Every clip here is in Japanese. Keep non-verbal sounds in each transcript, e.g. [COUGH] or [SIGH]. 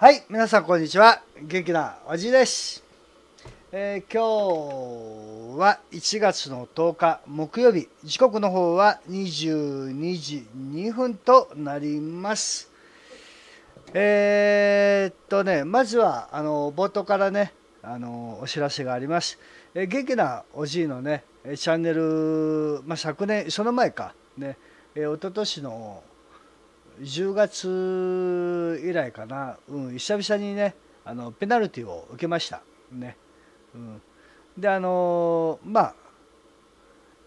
はい皆さんこんにちは元気なおじいです、えー、今日は1月の10日木曜日時刻の方は22時2分となりますえー、っとねまずはあの冒頭からねあのお知らせがあります、えー、元気なおじいのねチャンネル、まあ、昨年その前かね、えー、一昨年の10月以来かな、うん、久々にねあのペナルティを受けましたね、うん、であのまあ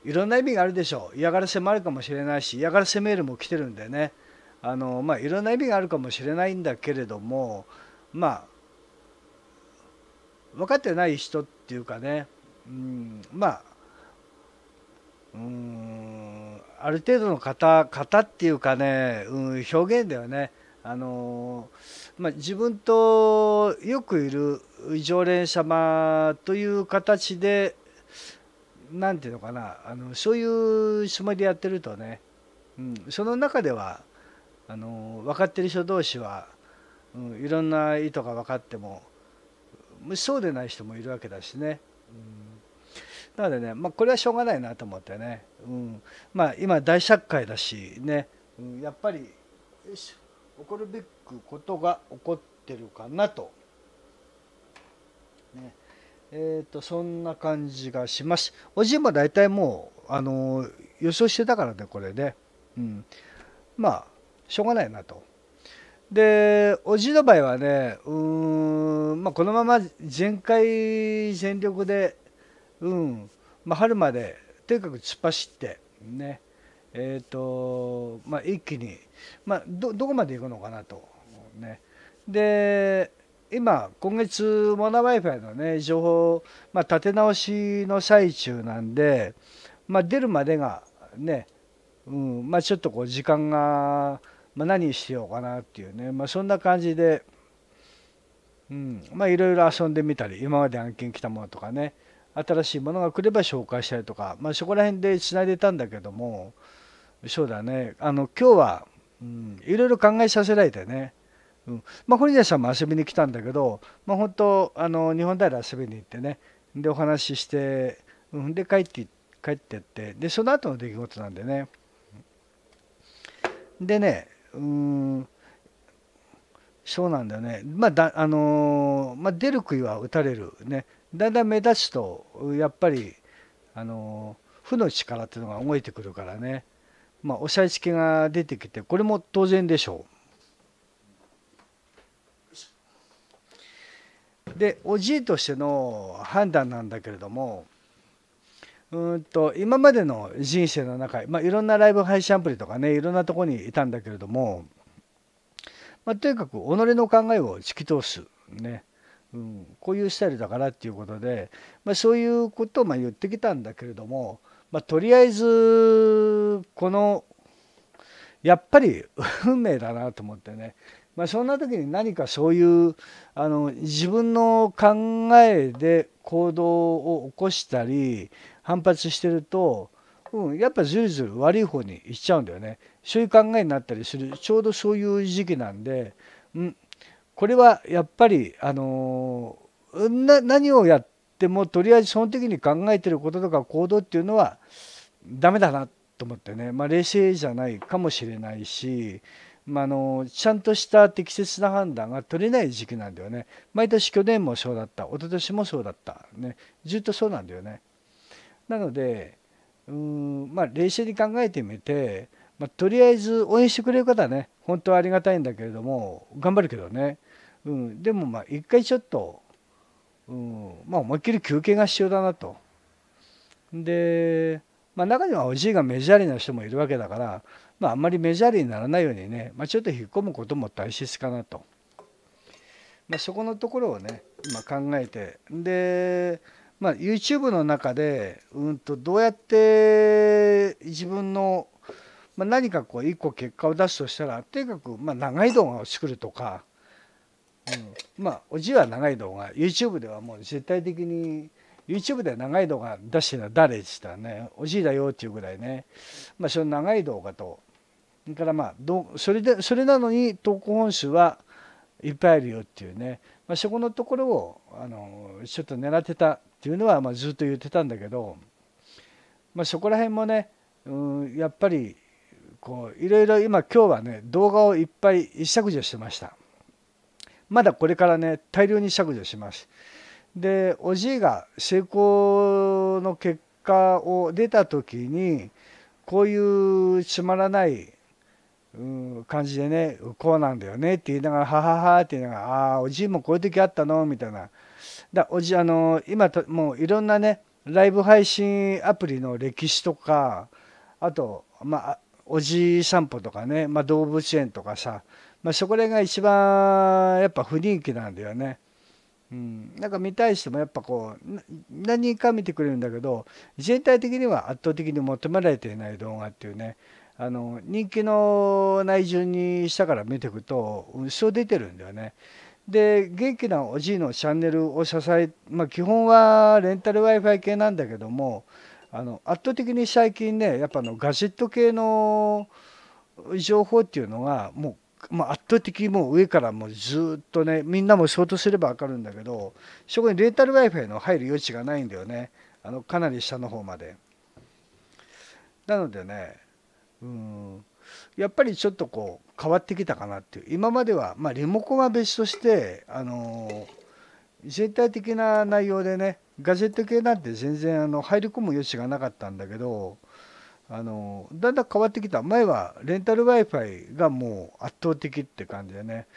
いろんな意味があるでしょう嫌がらせもあるかもしれないし嫌がらせメールも来てるんでねあのまあいろんな意味があるかもしれないんだけれどもまあ分かってない人っていうかね、うん、まあうんある程度の型型っていうかね、うん、表現ではね。あのまあ、自分とよくいる常連様という形で何て言うのかなあのそういうつもりでやってるとね、うん、その中ではあの分かってる人同士は、うん、いろんな意図が分かってもそうでない人もいるわけだしね。うんなのでね、まあ、これはしょうがないなと思ってね、うんまあ、今大借会だしね、うん、やっぱり起こるべくことが起こってるかなと。ねえーと、そんな感じがします。おじいも大体もう、あのー、予想してたからね、これね。うん、まあ、しょうがないなと。で、おじいの場合はね、うん、まあ、このまま全開全力でうんまあ、春までとにかく突っ走ってねえーとまあ、一気に、まあ、どどこまで行くのかなと、ね、で今今月モナ Wi-Fi のね情報、まあ、立て直しの最中なんで、まあ、出るまでがね、うんまあ、ちょっとこう時間が、まあ、何しようかなっていうね、まあ、そんな感じで、うんまあ、いろいろ遊んでみたり今まで案件来たものとかね、新しいものが来れば紹介したりとか、まあ、そこら辺でつないでたんだけどもそうだねあの今日は、うん、いろいろ考えさせられてね、うんまあ、堀田さんも遊びに来たんだけど、まあ、本当あの日本平遊びに行ってねでお話しして、うん、で帰って帰ってってでその後の出来事なんでねでねうんそうなんだよねまあだあのー、まあ、出る杭は打たれるねだんだん目立つとやっぱりあの負の力っていうのが動いてくるからね、まあ、押さえつけが出てきてこれも当然でしょう。でおじいとしての判断なんだけれどもうんと今までの人生の中、まあ、いろんなライブ配信アプリとかねいろんなとこにいたんだけれども、まあ、とにかく己の考えを突き通すね。うん、こういうスタイルだからっていうことで、まあ、そういうことをま言ってきたんだけれども、まあ、とりあえずこのやっぱり [LAUGHS] 運命だなと思ってね、まあ、そんな時に何かそういうあの自分の考えで行動を起こしたり反発してると、うん、やっぱずるずる悪い方に行っちゃうんだよねそういう考えになったりするちょうどそういう時期なんで、うん、これはやっぱりあの何をやってもとりあえずその時に考えてることとか行動っていうのはダメだなと思ってね、まあ、冷静じゃないかもしれないし、まあの、のちゃんとした適切な判断が取れない時期なんだよね毎年去年もそうだった一昨年もそうだった、ね、ずっとそうなんだよねなのでうん、まあ、冷静に考えてみて、まあ、とりあえず応援してくれる方はね本当はありがたいんだけれども頑張るけどねうん、でもまあ一回ちょっと、うん、まあ思いっきり休憩が必要だなと。で、まあ、中にはおじいがメジャーリーな人もいるわけだから、まあ、あんまりメジャーリーにならないようにね、まあ、ちょっと引っ込むことも大切かなと。まあ、そこのところをね今考えてで、まあ、YouTube の中で、うん、とどうやって自分の、まあ、何かこう一個結果を出すとしたらとにかくまあ長い動画を作るとかうん、まあおじは長い動画 YouTube ではもう絶対的に YouTube で長い動画出してた誰でしたねおじいだよっていうぐらいねまあその長い動画とそれからまあどそれでそれなのに投稿本数はいっぱいあるよっていうね、まあ、そこのところをあのちょっと狙ってたっていうのはまあずっと言ってたんだけど、まあ、そこら辺もね、うん、やっぱりこういろいろ今今日はね動画をいっぱい一削除してました。まだこれからね大量に削除します。でおじいが成功の結果を出た時にこういうつまらない感じでねこうなんだよねって言いながら「ははは」って言いながら「ああおじいもこういう時あったの?」みたいな。だおじあの今ともういろんなねライブ配信アプリの歴史とかあとまあおじい散歩とかね、まあ、動物園とかさまあ、そこらが一番やっぱ不人気なんだよね。うん、なんか見たい人もやっぱこう何か見てくれるんだけど全体的には圧倒的に求められていない動画っていうねあの人気の内順にしたから見ていくとそう出てるんだよね。で元気なおじいのチャンネルを支え、まあ、基本はレンタル w i f i 系なんだけどもあの圧倒的に最近ねやっぱあのガジェット系の情報っていうのがもうま圧倒的もう上からもうずっとねみんなもショートすれば分かるんだけどそこにレータル Wi-Fi の入る余地がないんだよねあのかなり下の方まで。なのでねうんやっぱりちょっとこう変わってきたかなっていう今までは、まあ、リモコンは別としてあの全体的な内容でねガジェット系なんて全然あの入り込む余地がなかったんだけどあのだんだん変わってきた前はレンタル w i f i がもう圧倒的って感じでね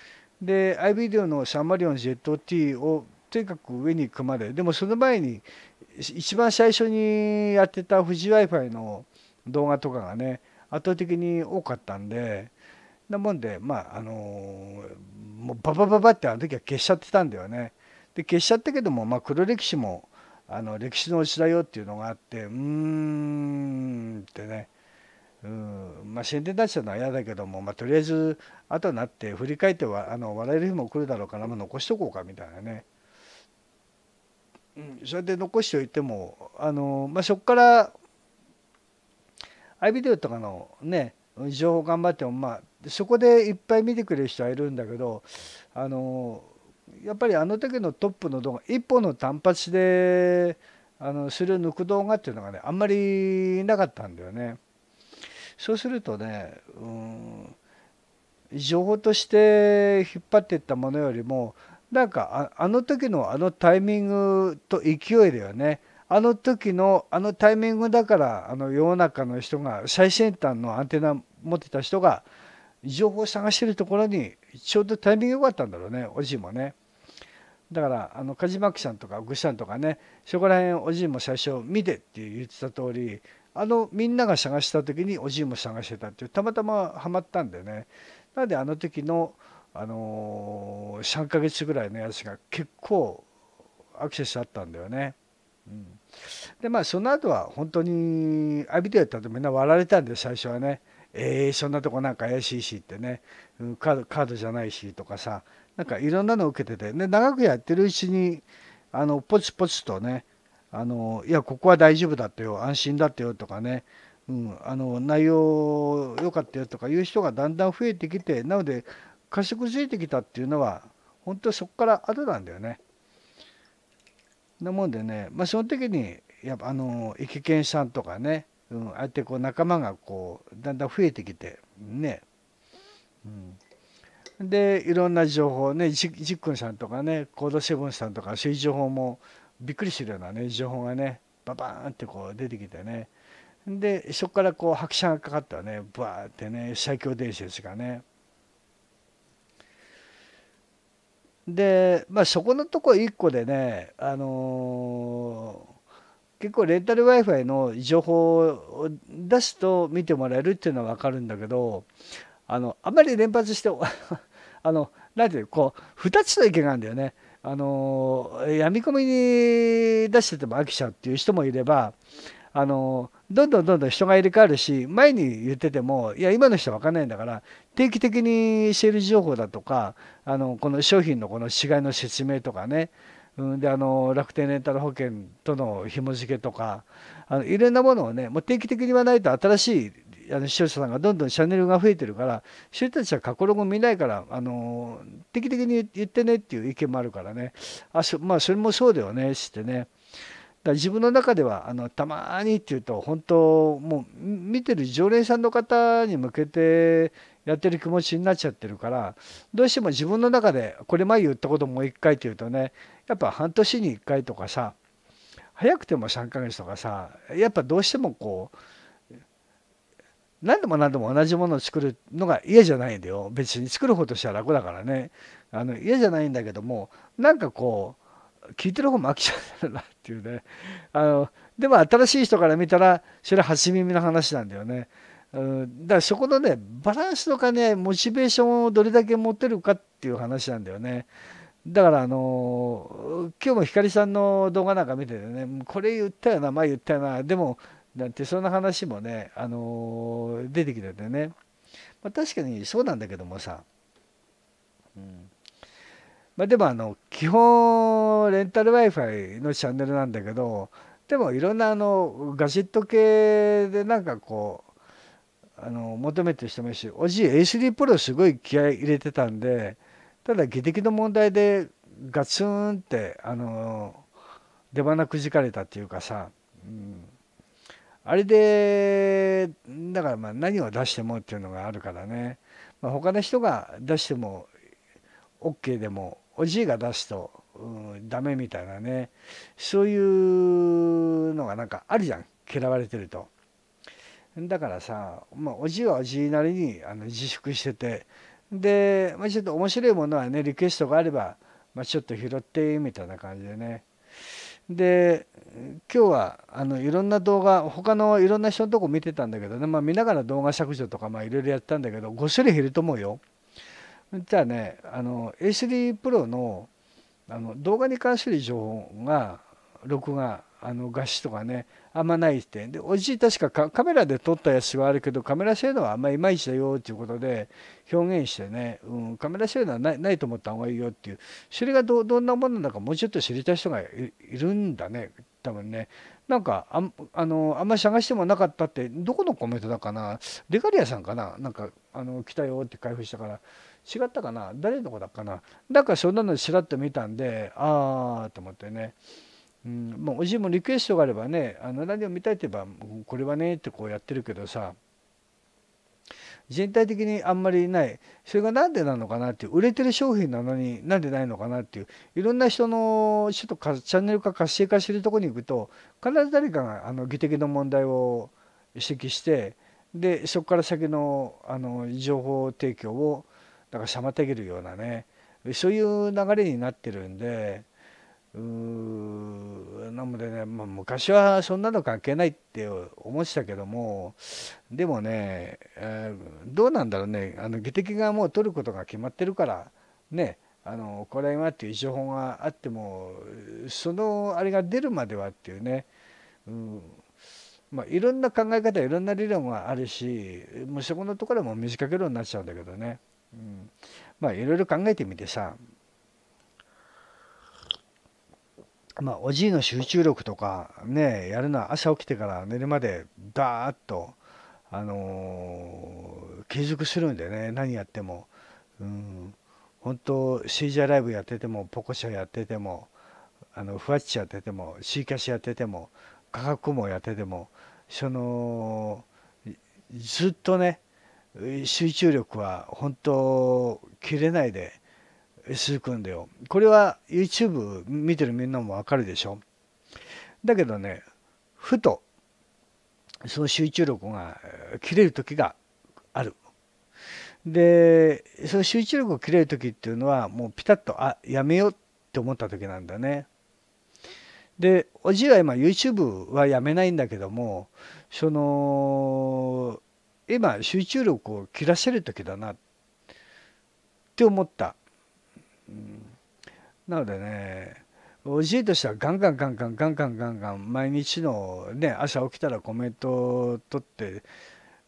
で iVideo のシャンマリオン ZT をとにかく上に組まれでもその前に一番最初にやってた富士 w i f i の動画とかがね圧倒的に多かったんでなもんでまああのもうババババってあの時は消しちゃってたんだよねで消しちゃったけどもまあ黒歴史もあの歴史の詩だよっていうのがあってうーんってねうんまあ、宣伝出しちのは嫌だけども、まあ、とりあえず後になって振り返ってはあの笑える日も来るだろうから、まあ、残しとこうかみたいなね、うん、それで残しておいてもあの、まあ、そこから i ビデオとかのね情報頑張っても、まあ、そこでいっぱい見てくれる人はいるんだけどあのやっぱりあの時のトップの動画一本の単発であのそれを抜く動画っていうのがねあんまりなかったんだよね。そうするとね、うん、情報として引っ張っていったものよりもなんかあの時のあのタイミングと勢いだよねあの時のあのタイミングだからあの世の中の人が最先端のアンテナ持ってた人が情報を探してるところにちょうどタイミング良かったんだろうねおじいもね。だからあのカジマさんとかグシャンとかねそこら辺おじいも最初見てって言ってた通りあのみんなが探した時におじいも探してたっていうたまたまハマったんでねなんであの時の、あのー、3ヶ月ぐらいのやつが結構アクセスあったんだよね。うん、でまあその後は本当にアビデオやったとみんな割られたんで最初はね。えー、そんなとこなんか怪しいしってね、カードカードじゃないしとかさなんかいろんなのを受けてて、で長くやってるうちにあのポチポチとねあのいやここは大丈夫だってよ安心だってよとかね、うん、あの内容良かったよとかいう人がだんだん増えてきてなので加速ついてきたっていうのは本当そこから後なんだよね。なもんでね、まあ、その時にやっぱあの意ケケさんとかね、うん、ああやってこう仲間がこうだんだん増えてきてね、うん、でいろんな情報ねじっくんさんとかねコードセブンさんとかそういう情報もびっくりするようなね情報がねババーンってこう出てきてねでそこからこう拍車がかかったねバーってね最強伝説がねでまあそこのとこ1個でねあのー、結構レンタル w i f i の情報を出すと見てもらえるっていうのは分かるんだけどあのあんまり連発して [LAUGHS] あの何ていうこう2つの意見があるんだよね。あのやみ込みに出してても飽きちゃうっていう人もいればあのどんどんどんどん人が入れ替わるし前に言っててもいや今の人は分かんないんだから定期的にシェル情報だとかあのこの商品のこの違いの説明とかね、うん、であの楽天レンタル保険との紐付けとかあのいろんなものをねもう定期的に言わないと新しいあの視聴者さんがどんどんチャンネルが増えてるからそういう人たちは過去ロ見ないからあの定期的に言ってねっていう意見もあるからねあそまあそれもそうだよねしてね。だ自分の中ではあのたまにっていうと本当もう見てる常連さんの方に向けてやってる気持ちになっちゃってるからどうしても自分の中でこれ前言ったこともう一回っていうとねやっぱ半年に1回とかさ早くても3ヶ月とかさやっぱどうしてもこう何度も何度も同じものを作るのが嫌じゃないんだよ別に作る方としては楽だからねあの嫌じゃないんだけどもなんかこう聞いてる方も飽きちゃうんだなっていうねあのでも新しい人から見たらそれは初耳の話なんだよね。うん、だからそこのねバランスとかねモチベーションをどれだけ持てるかっていう話なんだよね。だからあの今日もひかりさんの動画なんか見ててねこれ言ったよな前、まあ、言ったよなでもなんてそんな話もね、あのー、出てきててね、まあ、確かにそうなんだけどもさ、うんまあ、でもあの基本レンタル w i f i のチャンネルなんだけどでもいろんなあのガジェット系でなんかこうあの求めてる人もいるしおじい A3 プロすごい気合い入れてたんでただ技的の問題でガツンってあの出花くじかれたっていうかさ、うんあれでだからまあ何を出してもっていうのがあるからね、まあ、他の人が出しても OK でもおじいが出すと、うん、ダメみたいなねそういうのがなんかあるじゃん嫌われてると。だからさ、まあ、おじいはおじいなりにあの自粛しててで、まあ、ちょっと面白いものはねリクエストがあれば、まあ、ちょっと拾ってみたいな感じでね。で今日はあのいろんな動画他のいろんな人のとこ見てたんだけどね、まあ、見ながら動画削除とか、まあ、いろいろやったんだけど5種類減ると思うよ。じゃあねあの HD プロのあの動画に関する情報が録画あの画質とかねあんまないってでおじい確かカメラで撮ったやつはあるけどカメラ性能はあんまいまいちだよっていうことで表現してね、うん、カメラ性能はないと思った方がいいよっていうそれがどんなものなのかもうちょっと知りたい人がいるんだね多分ねなんかああのあんまり探してもなかったってどこのコメントだかなデカリアさんかななんかあの来たよって開封したから。違ったかな誰の子だっかなだからそんなのちらっと見たんでああと思ってねうん、もうおじいもリクエストがあればねあの何を見たいといえばこれはねってこうやってるけどさ全体的にあんまりないそれが何でなのかなっていう売れてる商品なのになんでないのかなっていういろんな人のちょっとチャンネル化活性化してるとこに行くと必ず誰かがあの技的の問題を指摘してでそこから先のあの情報提供をだから妨げるようなねそういう流れになってるんで。うーなのでね、まあ、昔はそんなの関係ないって思ってたけどもでもね、えー、どうなんだろうねあの議的がもう取ることが決まってるからねあのこれはっていう情報があってもそのあれが出るまではっていうね、うんまあ、いろんな考え方いろんな理論があるしもうそこのところも短けるようになっちゃうんだけどね、うん、まあいろいろ考えてみてさまあ、おじいの集中力とかねやるのは朝起きてから寝るまでダーッと、あのー、継続するんでね何やっても、うん、本当シージャーライブやっててもポコシャやっててもあのふわっちやっててもシーキャシやってても価格もやっててもそのずっとね集中力は本当切れないで続くんだよ。これは YouTube 見てるみんなもわかるでしょ。だけどね、ふと、その集中力が切れる時がある。で、その集中力を切れる時っていうのは、もうピタッと、あ、やめようって思った時なんだね。で、おじいは今 YouTube はやめないんだけども、その、今集中力を切らせる時だなって思った。うん、なのでねおじいとしてはガンガンガンガンガンガンガンガン毎日のね朝起きたらコメントを取って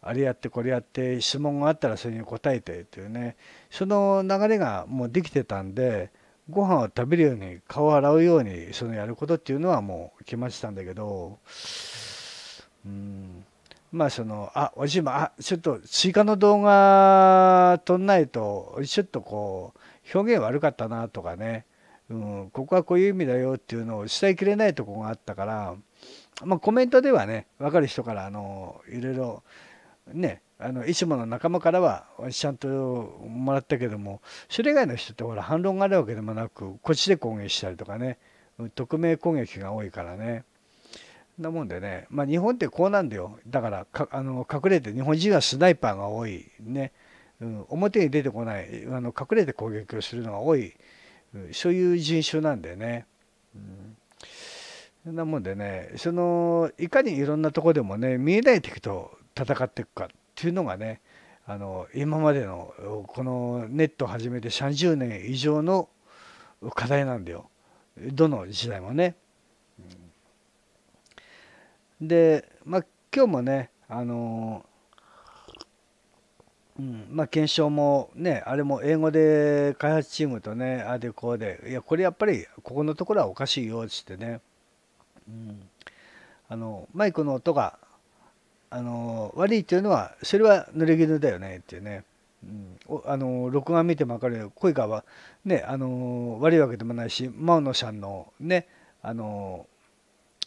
あれやってこれやって質問があったらそれに答えてっていうねその流れがもうできてたんでご飯を食べるように顔を洗うようにそのやることっていうのはもう決まってたんだけどうんまあそのあおじいもあちょっと追加の動画撮んないとちょっとこう表現悪かったなとかね、うん、ここはこういう意味だよっていうのを伝えきれないとこがあったから、まあ、コメントではね分かる人からあのいろいろねあのいつもの仲間からはちゃんともらったけどもそれ以外の人ってほら反論があるわけでもなくこっちで攻撃したりとかね匿名攻撃が多いからね。なもんでね、まあ、日本ってこうなんだよだからあの隠れて日本人はスナイパーが多いね。うん、表に出てこないあの隠れて攻撃をするのが多い、うん、そういう人種なんでね。うんそんなもんでねそのいかにいろんなとこでもね見えない敵と戦っていくかっていうのがねあの今までのこのネットを始めて30年以上の課題なんだよどの時代もね。で、まあ、今日もねあのうんまあ、検証もね、あれも英語で開発チームとね、あでこうで、いや、これやっぱりここのところはおかしいよってね、うん、あのマイクの音があの悪いというのは、それは濡れ衣だよねっていうね、うん、あの録画見ても分かるよ、声がね、あの悪いわけでもないし、マオノさんのね、あの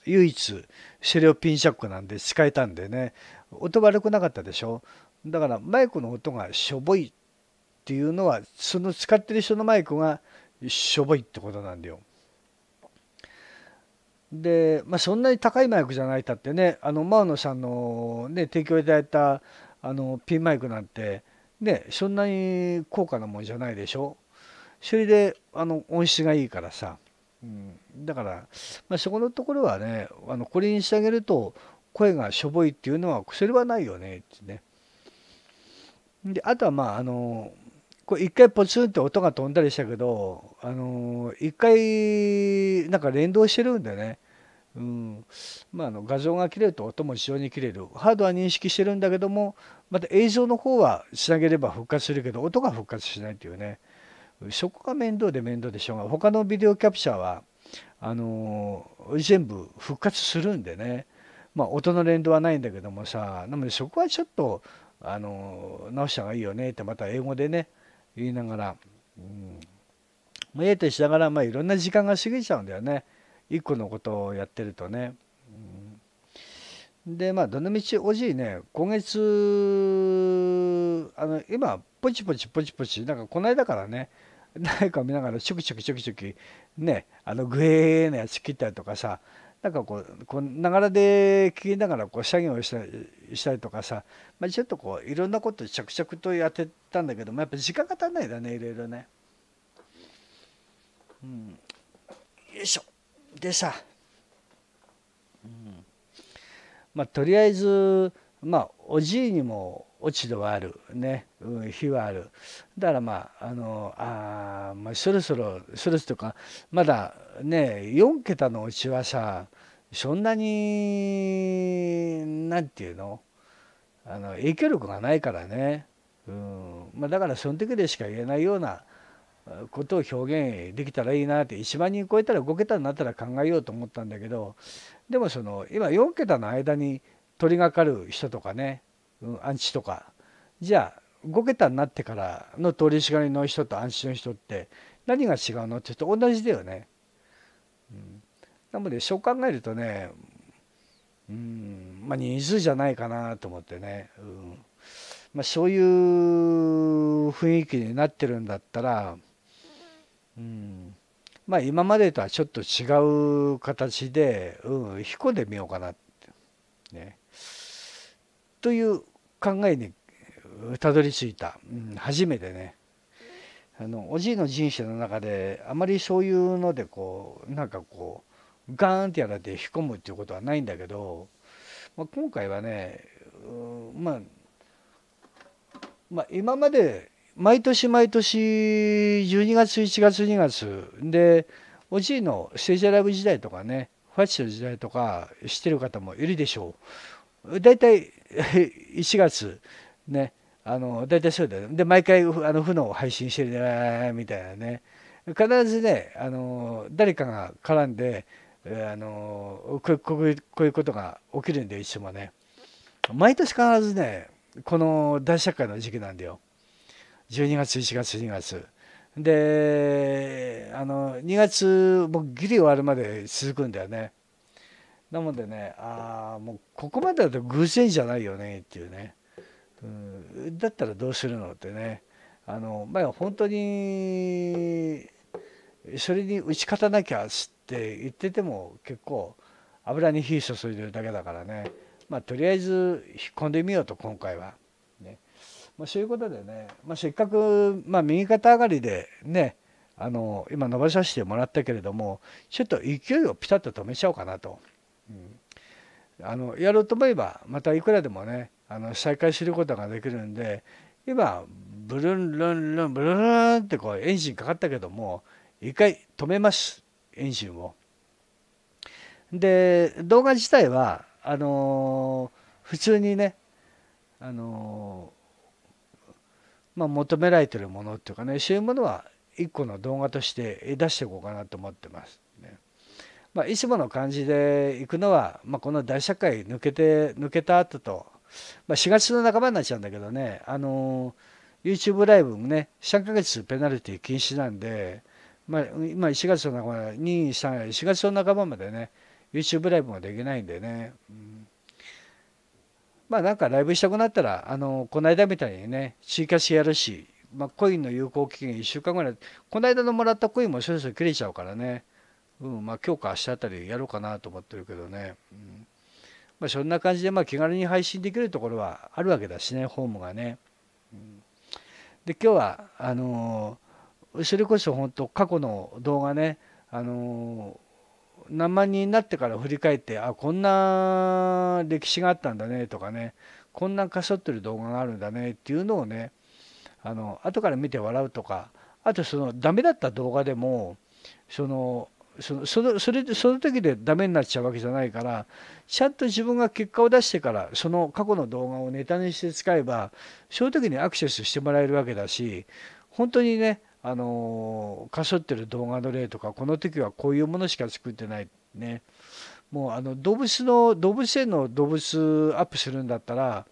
唯一、車両オピンシャックなんで使えたんでね、音悪くなかったでしょ。だからマイクの音がしょぼいっていうのはその使ってる人のマイクがしょぼいってことなんだよ。で、まあ、そんなに高いマイクじゃないたってねあのマウノさんの、ね、提供いただいたあのピンマイクなんて、ね、そんなに高価なもんじゃないでしょ。それであの音質がいいからさ、うん、だから、まあ、そこのところはねあのこれにしてあげると声がしょぼいっていうのはそれはないよねってね。であとはまああのこれ一回ポツンって音が飛んだりしたけどあの一回なんか連動してるんでね。うんまあ、あの画像が切れると音も非常に切れるハードは認識してるんだけどもまた映像の方はつなげれば復活するけど音が復活しないというねそこが面倒で面倒でしょうが他のビデオキャプチャーはあの全部復活するんでね、まあ、音の連動はないんだけどもさなのでそこはちょっとあの直した方がいいよねってまた英語でね言いながら、うん、まあ、ええとしながら、まあ、いろんな時間が過ぎちゃうんだよね一個のことをやってるとね。うん、でまあどのみちおじいね今月あの今ポチポチポチポチなんかこの間からね誰か見ながらチョキチョキチョキチョキねあのグエーのやつ切ったりとかさなんかこうこうながらで聞きながらこう作業をしたしたりとかさ、まあ、ちょっとこういろんなこと着々とやってたんだけどもやっぱ時間が足んないだねいろいろね。うん、よいしょでさ、うん、まあとりあえずまあおじいにも落ち度はあるね、うん、日はあるだからまああのあ、まあ、そろそろそろそろとかまだね4桁のうちはさそんなに何て言うのあの影響力がないからね、うんまあ、だからその時でしか言えないようなことを表現できたらいいなって1万人超えたら5桁になったら考えようと思ったんだけどでもその今4桁の間に取りがかる人とかね、うん、アンチとかじゃあ5桁になってからの通りしがりの人とアンチの人って何が違うのって言うと同じだよね。うん、なのでそう考えるとねうんまあ人数じゃないかなと思ってね、うんまあ、そういう雰囲気になってるんだったら、うん、まあ今までとはちょっと違う形で、うん、引っ込んでみようかなって。ねという考えにたどり着いた、うん、初めてねあのおじいの人生の中であまりそういうのでこうなんかこうガーンってやられて引き込むっていうことはないんだけど、まあ、今回はね、まあ、まあ今まで毎年毎年12月1月2月でおじいのステージアライブ時代とかねファッション時代とか知ってる方もいるでしょう。大体1 [LAUGHS] 月ねあの大体そうだよ、ね、で毎回あの負のを配信してるねみたいなね必ずねあの誰かが絡んであのこういうことが起きるんでいつもね毎年必ずねこの大社会の時期なんだよ12月1月2月であの2月もうギリ終わるまで続くんだよねなのでねああもうここまでだと偶然じゃないよねっていうね、うん、だったらどうするのってねあのま本当にそれに打ち勝たなきゃって言ってても結構油に火注いでるだけだからねまあとりあえず引っ込んでみようと今回は。ねまあ、そういうことでね、まあ、せっかく、まあ、右肩上がりでねあの今伸ばさせてもらったけれどもちょっと勢いをピタッと止めちゃおうかなと。あのやろうと思えばまたいくらでもねあの再開することができるんで今ブルンルンルンブルンルンってこうエンジンかかったけども一回止めますエンジンを。で動画自体はあの普通にねあのまあ、求められてるものっていうかねそういうものは一個の動画として出していこうかなと思ってます。まあ、つもの感じで行くのは、まあ、この大社会抜けて抜けた後と、まあ、4月の半ばになっちゃうんだけどね、あの YouTube ライブもね3ヶ月ペナルティ禁止なんで、まあ、今4月の半ば3 4月の半ばまでね YouTube ライブもできないんでね、うん、まあなんかライブしたくなったらあのこの間みたいにね追加しやるし、まあ、コインの有効期限1週間ぐらいこの間のもらったコインもそろそろ切れちゃうからねうんまあ、今日か明日あたりやろうかなと思ってるけどね、うんまあ、そんな感じでまあ気軽に配信できるところはあるわけだしねホームがね。うん、で今日はあのー、それこそ本当過去の動画ね、あのー、何万人になってから振り返ってあこんな歴史があったんだねとかねこんなかそってる動画があるんだねっていうのをねあの後から見て笑うとかあとそのダメだった動画でもそのそのそのそれその時でダメになっちゃうわけじゃないからちゃんと自分が結果を出してからその過去の動画をネタにして使えばその時にアクセスしてもらえるわけだし本当にねあのかそってる動画の例とかこの時はこういうものしか作ってないねもうあの動物の動物園の動物アップするんだったら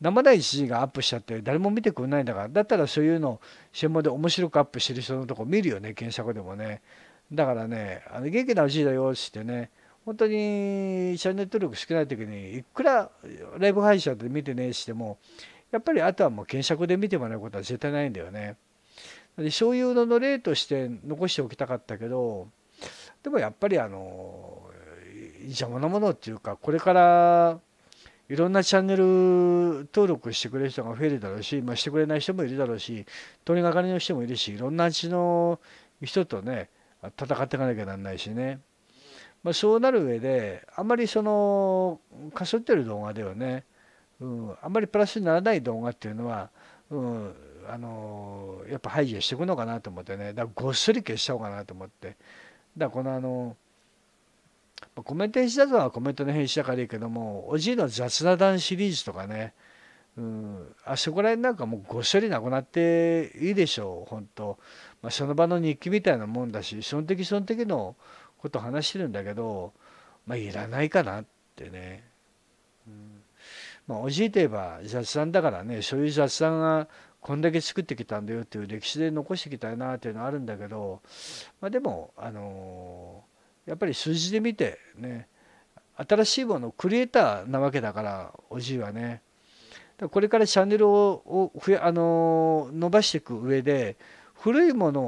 生第一次がアップしちゃって誰も見てくれないんだからだったらそういうの専門で面白くアップしてる人のとこ見るよね検索でもねだからねあの元気なうちだよってね本当にチャンネル登録少ない時にいくらライブ配信で見てねしてもやっぱりあとはもう検索で見てもらうことは絶対ないんだよね。でそういうのの例として残しておきたかったけどでもやっぱりあの邪魔なものっていうかこれからいろんなチャンネル登録してくれる人が増えるだろうし、まあ、してくれない人もいるだろうし取りがかりの人もいるしいろんなうちの人とね戦っていかなきゃなんないしね、まあ、そうなる上であんまりそのかすってる動画ではね、うん、あんまりプラスにならない動画っていうのは、うん、あのやっぱ排除していくのかなと思ってねだからごっそり消しちゃおうかなと思ってだからこのあのコメント返信だとはコメントの返集だからいいけどもおじいの雑談シリーズとかねうん、あそこら辺なんかもうごっそりなくなっていいでしょう、本当。まあ、その場の日記みたいなもんだしその時その時のこと話してるんだけど、まあ、いらないかなってね。うんまあ、おじいといえば雑談だからねそういう雑談がこんだけ作ってきたんだよっていう歴史で残してきたいなっていうのはあるんだけど、まあ、でも、あのー、やっぱり数字で見てね新しいものクリエイターなわけだからおじいはね。これからチャンネルをあのー、伸ばしていく上で古いもの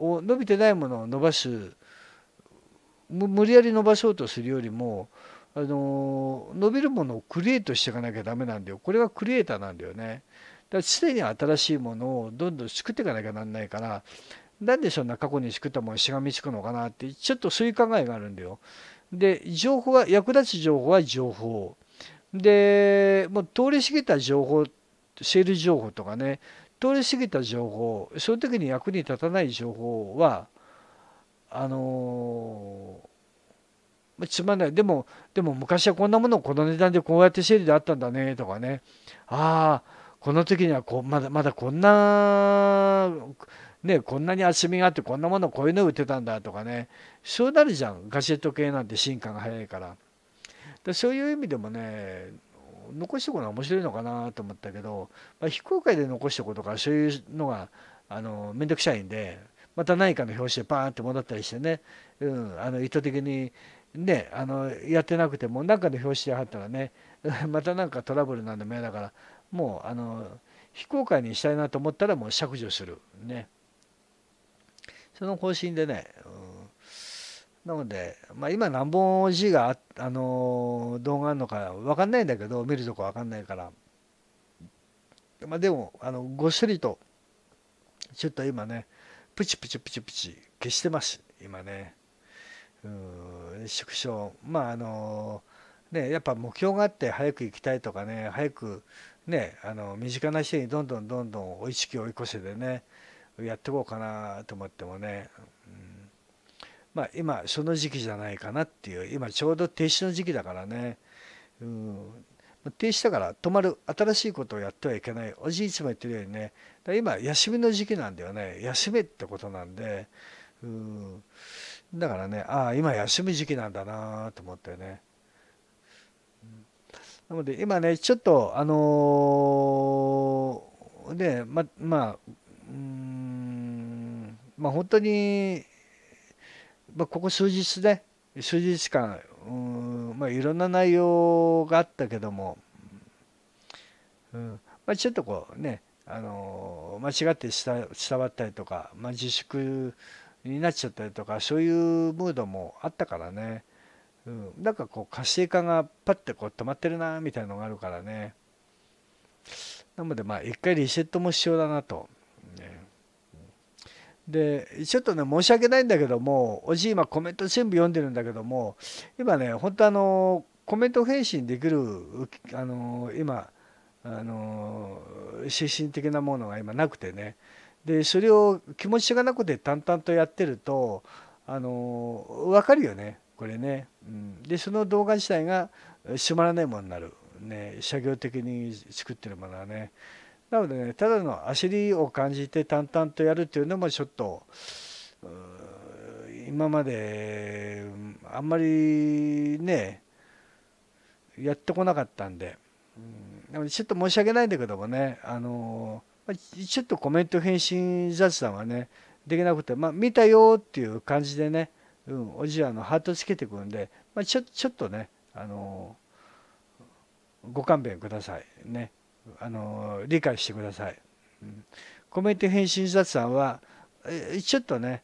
を伸びてないものを伸ばす無理やり伸ばそうとするよりもあの伸びるものをクリエイトしていかなきゃダメなんだよこれはクリエイターなんだよねだから常に新しいものをどんどん作っていかなきゃなんないからなんでそんな過去に作ったものしがみつくのかなってちょっとそういう考えがあるんだよで情報は役立つ情報は情報でもう通り過ぎた情報セール情報とかね通り過ぎた情報その時に役に立たない情報はあのつまんないでもでも昔はこんなものをこの値段でこうやって整理であったんだねとかねああこの時にはこまだまだこんなねこんなに厚みがあってこんなものこういうの売ってたんだとかねそうなるじゃんガジェット系なんて進化が早いから。でそういう意味でもね残しておくのが面白いのかなと思ったけど、まあ、非公開で残しておくとかそういうのがあの面倒くさいんでまた何かの表紙でパーンって戻ったりしてね、うん、あの意図的に、ね、あのやってなくても何かの表紙で貼ったらね [LAUGHS] また何かトラブルなんでも嫌だからもうあの非公開にしたいなと思ったらもう削除するねその方針でね、なので、まあ、今何本字があ、あのー、動画あるのか分かんないんだけど見るとこ分かんないから、まあ、でもあのっ種りとちょっと今ねプチプチプチプチ消してます今ねうん縮小まああのー、ねやっぱ目標があって早く行きたいとかね早くねあの身近な人にどんどんどんどん意識を追い越せでねやっていこうかなと思ってもねまあ、今その時期じゃないかなっていう今ちょうど停止の時期だからね、うん、停止だから止まる新しいことをやってはいけないおじいちも言ってるようにね今休みの時期なんだよね休めってことなんで、うん、だからねああ今休む時期なんだなと思ってね。なので今ねちょっとあのー、ねままあうんまあ本当にまあ、ここ数日ね数日間うん、まあ、いろんな内容があったけども、うんまあ、ちょっとこうねあのー、間違って伝わったりとか、まあ、自粛になっちゃったりとかそういうムードもあったからね、うん、なんかこう活性化がパッてこう止まってるなみたいなのがあるからねなのでまあ一回リセットも必要だなと。でちょっとね申し訳ないんだけどもおじい今コメント全部読んでるんだけども今ね本当あのコメント返信できるあの今あの精神的なものが今なくてねでそれを気持ちがなくて淡々とやってるとあの分かるよねこれね、うん、でその動画自体が閉まらないものになる、ね、作業的に作ってるものはねなのでねただの焦りを感じて淡々とやるというのもちょっと今まであんまりねやってこなかったんで、うん、ちょっと申し訳ないんだけどもねあのちょっとコメント返信雑談はねできなくて、まあ、見たよっていう感じでね、うん、おじんのハートつけてくるんで、まあ、ちょちょっとね、あのご勘弁くださいね。あの理解してください、うん、コメント返信者さんはちょっとね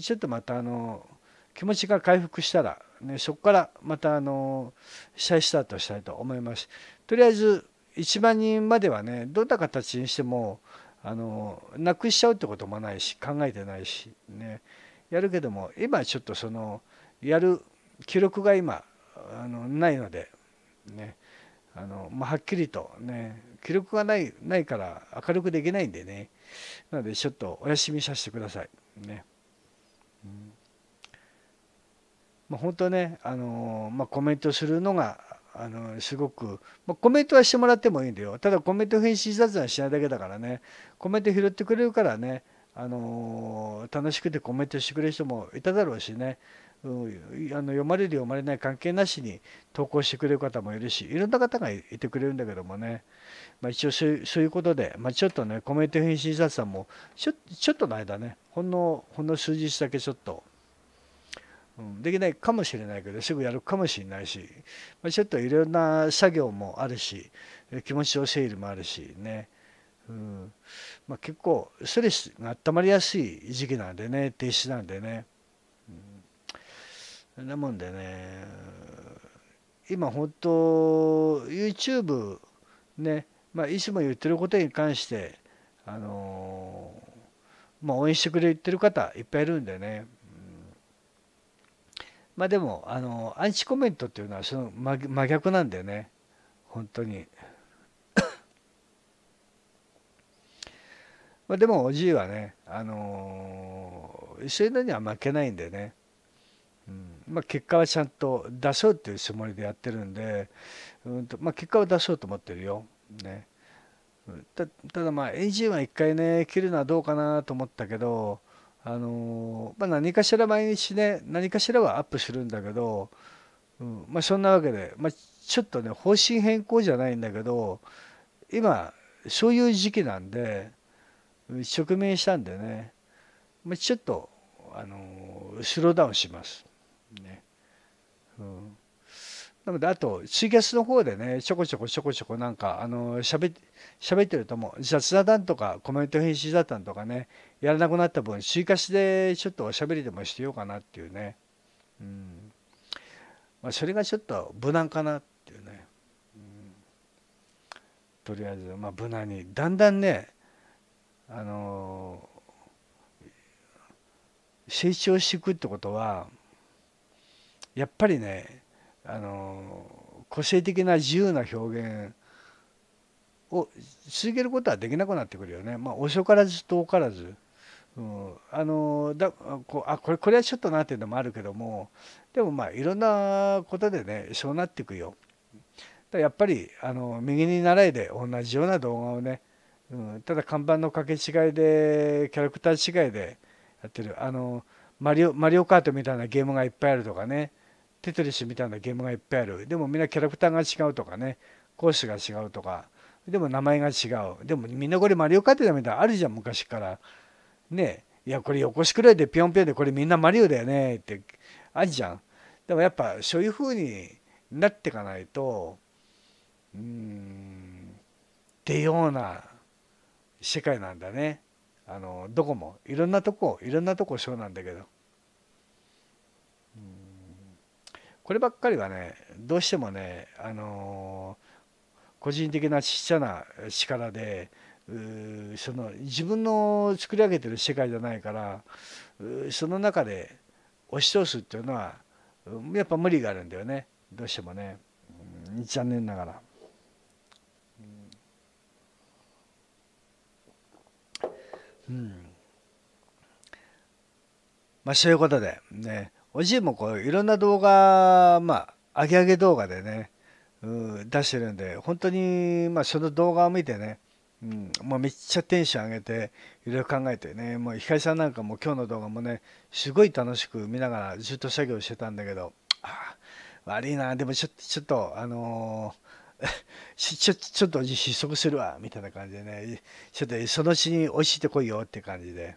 ちょっとまたあの気持ちが回復したら、ね、そこからまたあの再スタートしたいと思いますとりあえず1万人まではねどんな形にしてもあのなくしちゃうってこともないし考えてないしねやるけども今ちょっとそのやる記録が今あのないのでねあのまあ、はっきりとね記録がないないから明るくできないんでねなのでちょっとお休みさせてくださいね、うんまあ、本当ねあの、まあ、コメントするのがあのすごく、まあ、コメントはしてもらってもいいんだよただコメント返信雑談しないだけだからねコメント拾ってくれるからねあの楽しくてコメントしてくれる人もいただろうしねうん、あの読まれる読まれない関係なしに投稿してくれる方もいるしいろんな方がいてくれるんだけどもね、まあ、一応そういうことで、まあ、ちょっとねコメント返信者さんもちょちょっとの間ねほんのほんの数日だけちょっと、うん、できないかもしれないけどすぐやるかもしれないし、まあ、ちょっといろんな作業もあるし気持ちの整理もあるしね、うんまあ、結構ストレスが温まりやすい時期なんでね停止なんでね。なもんでね今本当 YouTube ねまあいつも言ってることに関してあのまあ応援してくれてる方いっぱいいるんでね、まあでもあのアンチコメントっていうのはその真逆なんだよね本当にまあでもおじいはねあのー、一緒にには負けないんでねまあ、結果はちゃんと出そうっていうつもりでやってるんで、うんとまあ、結果は出そうと思ってるよ。ね、たただまあエンジンは一回ね切るのはどうかなと思ったけど、あのまあ、何かしら毎日ね何かしらはアップするんだけど、うんまあ、そんなわけで、まあ、ちょっとね方針変更じゃないんだけど今そういう時期なんで直面したんでね、まあ、ちょっと、あのスローダウンします。なので、あと、ャスの方でね、ちょこちょこちょこちょこなんか、あの、喋ってるともう、雑談とかコメント返信雑談とかね、やらなくなった分、追加しでちょっとおしゃべりでもしてようかなっていうね。うん。まあ、それがちょっと無難かなっていうね。うん、とりあえず、まあ、無難に。だんだんね、あの成長していくってことは、やっぱりね、あの個性的な自由な表現を続けることはできなくなってくるよね、まあ、遅からず遠からず。うん、あのだこあこれこれはちょっとなっていうのもあるけどもでもまあいろんなことでねそうなっていくよ。だやっぱりあの右に習いで同じような動画をね、うん、ただ看板の掛け違いでキャラクター違いでやってるあのマリオマリオカートみたいなゲームがいっぱいあるとかねテトリスみたいなゲームがいっぱいあるでもみんなキャラクターが違うとかね講師が違うとかでも名前が違うでもみんなこれマリオカートだみたいなあるじゃん昔からねいやこれ横しくらいでぴょんぴょんでこれみんなマリオだよねってあるじゃんでもやっぱそういう風になっていかないとうんってような世界なんだねあのどこもいろんなとこいろんなとこそうなんだけどこればっかりはねどうしてもね、あの個人的なちっちゃな力でその自分の作り上げてる世界じゃないからその中で押し通すっていうのはやっぱ無理があるんだよねどうしてもね、うん、残念ながら。うんまあ、そういうことでねおじいもこういろんな動画、まあ、上げ上げ動画でね、うん、出してるんで、本当に、まあ、その動画を見てね、うん、もうめっちゃテンション上げて、いろいろ考えてね、もうりさんなんかも今日の動画もね、すごい楽しく見ながらずっと作業してたんだけど、あ悪いな、でもちょちょっと、あのー、[LAUGHS] ちょちょっと失速するわみたいな感じでね、ちょっとそのうちに落ちてこいよって感じで、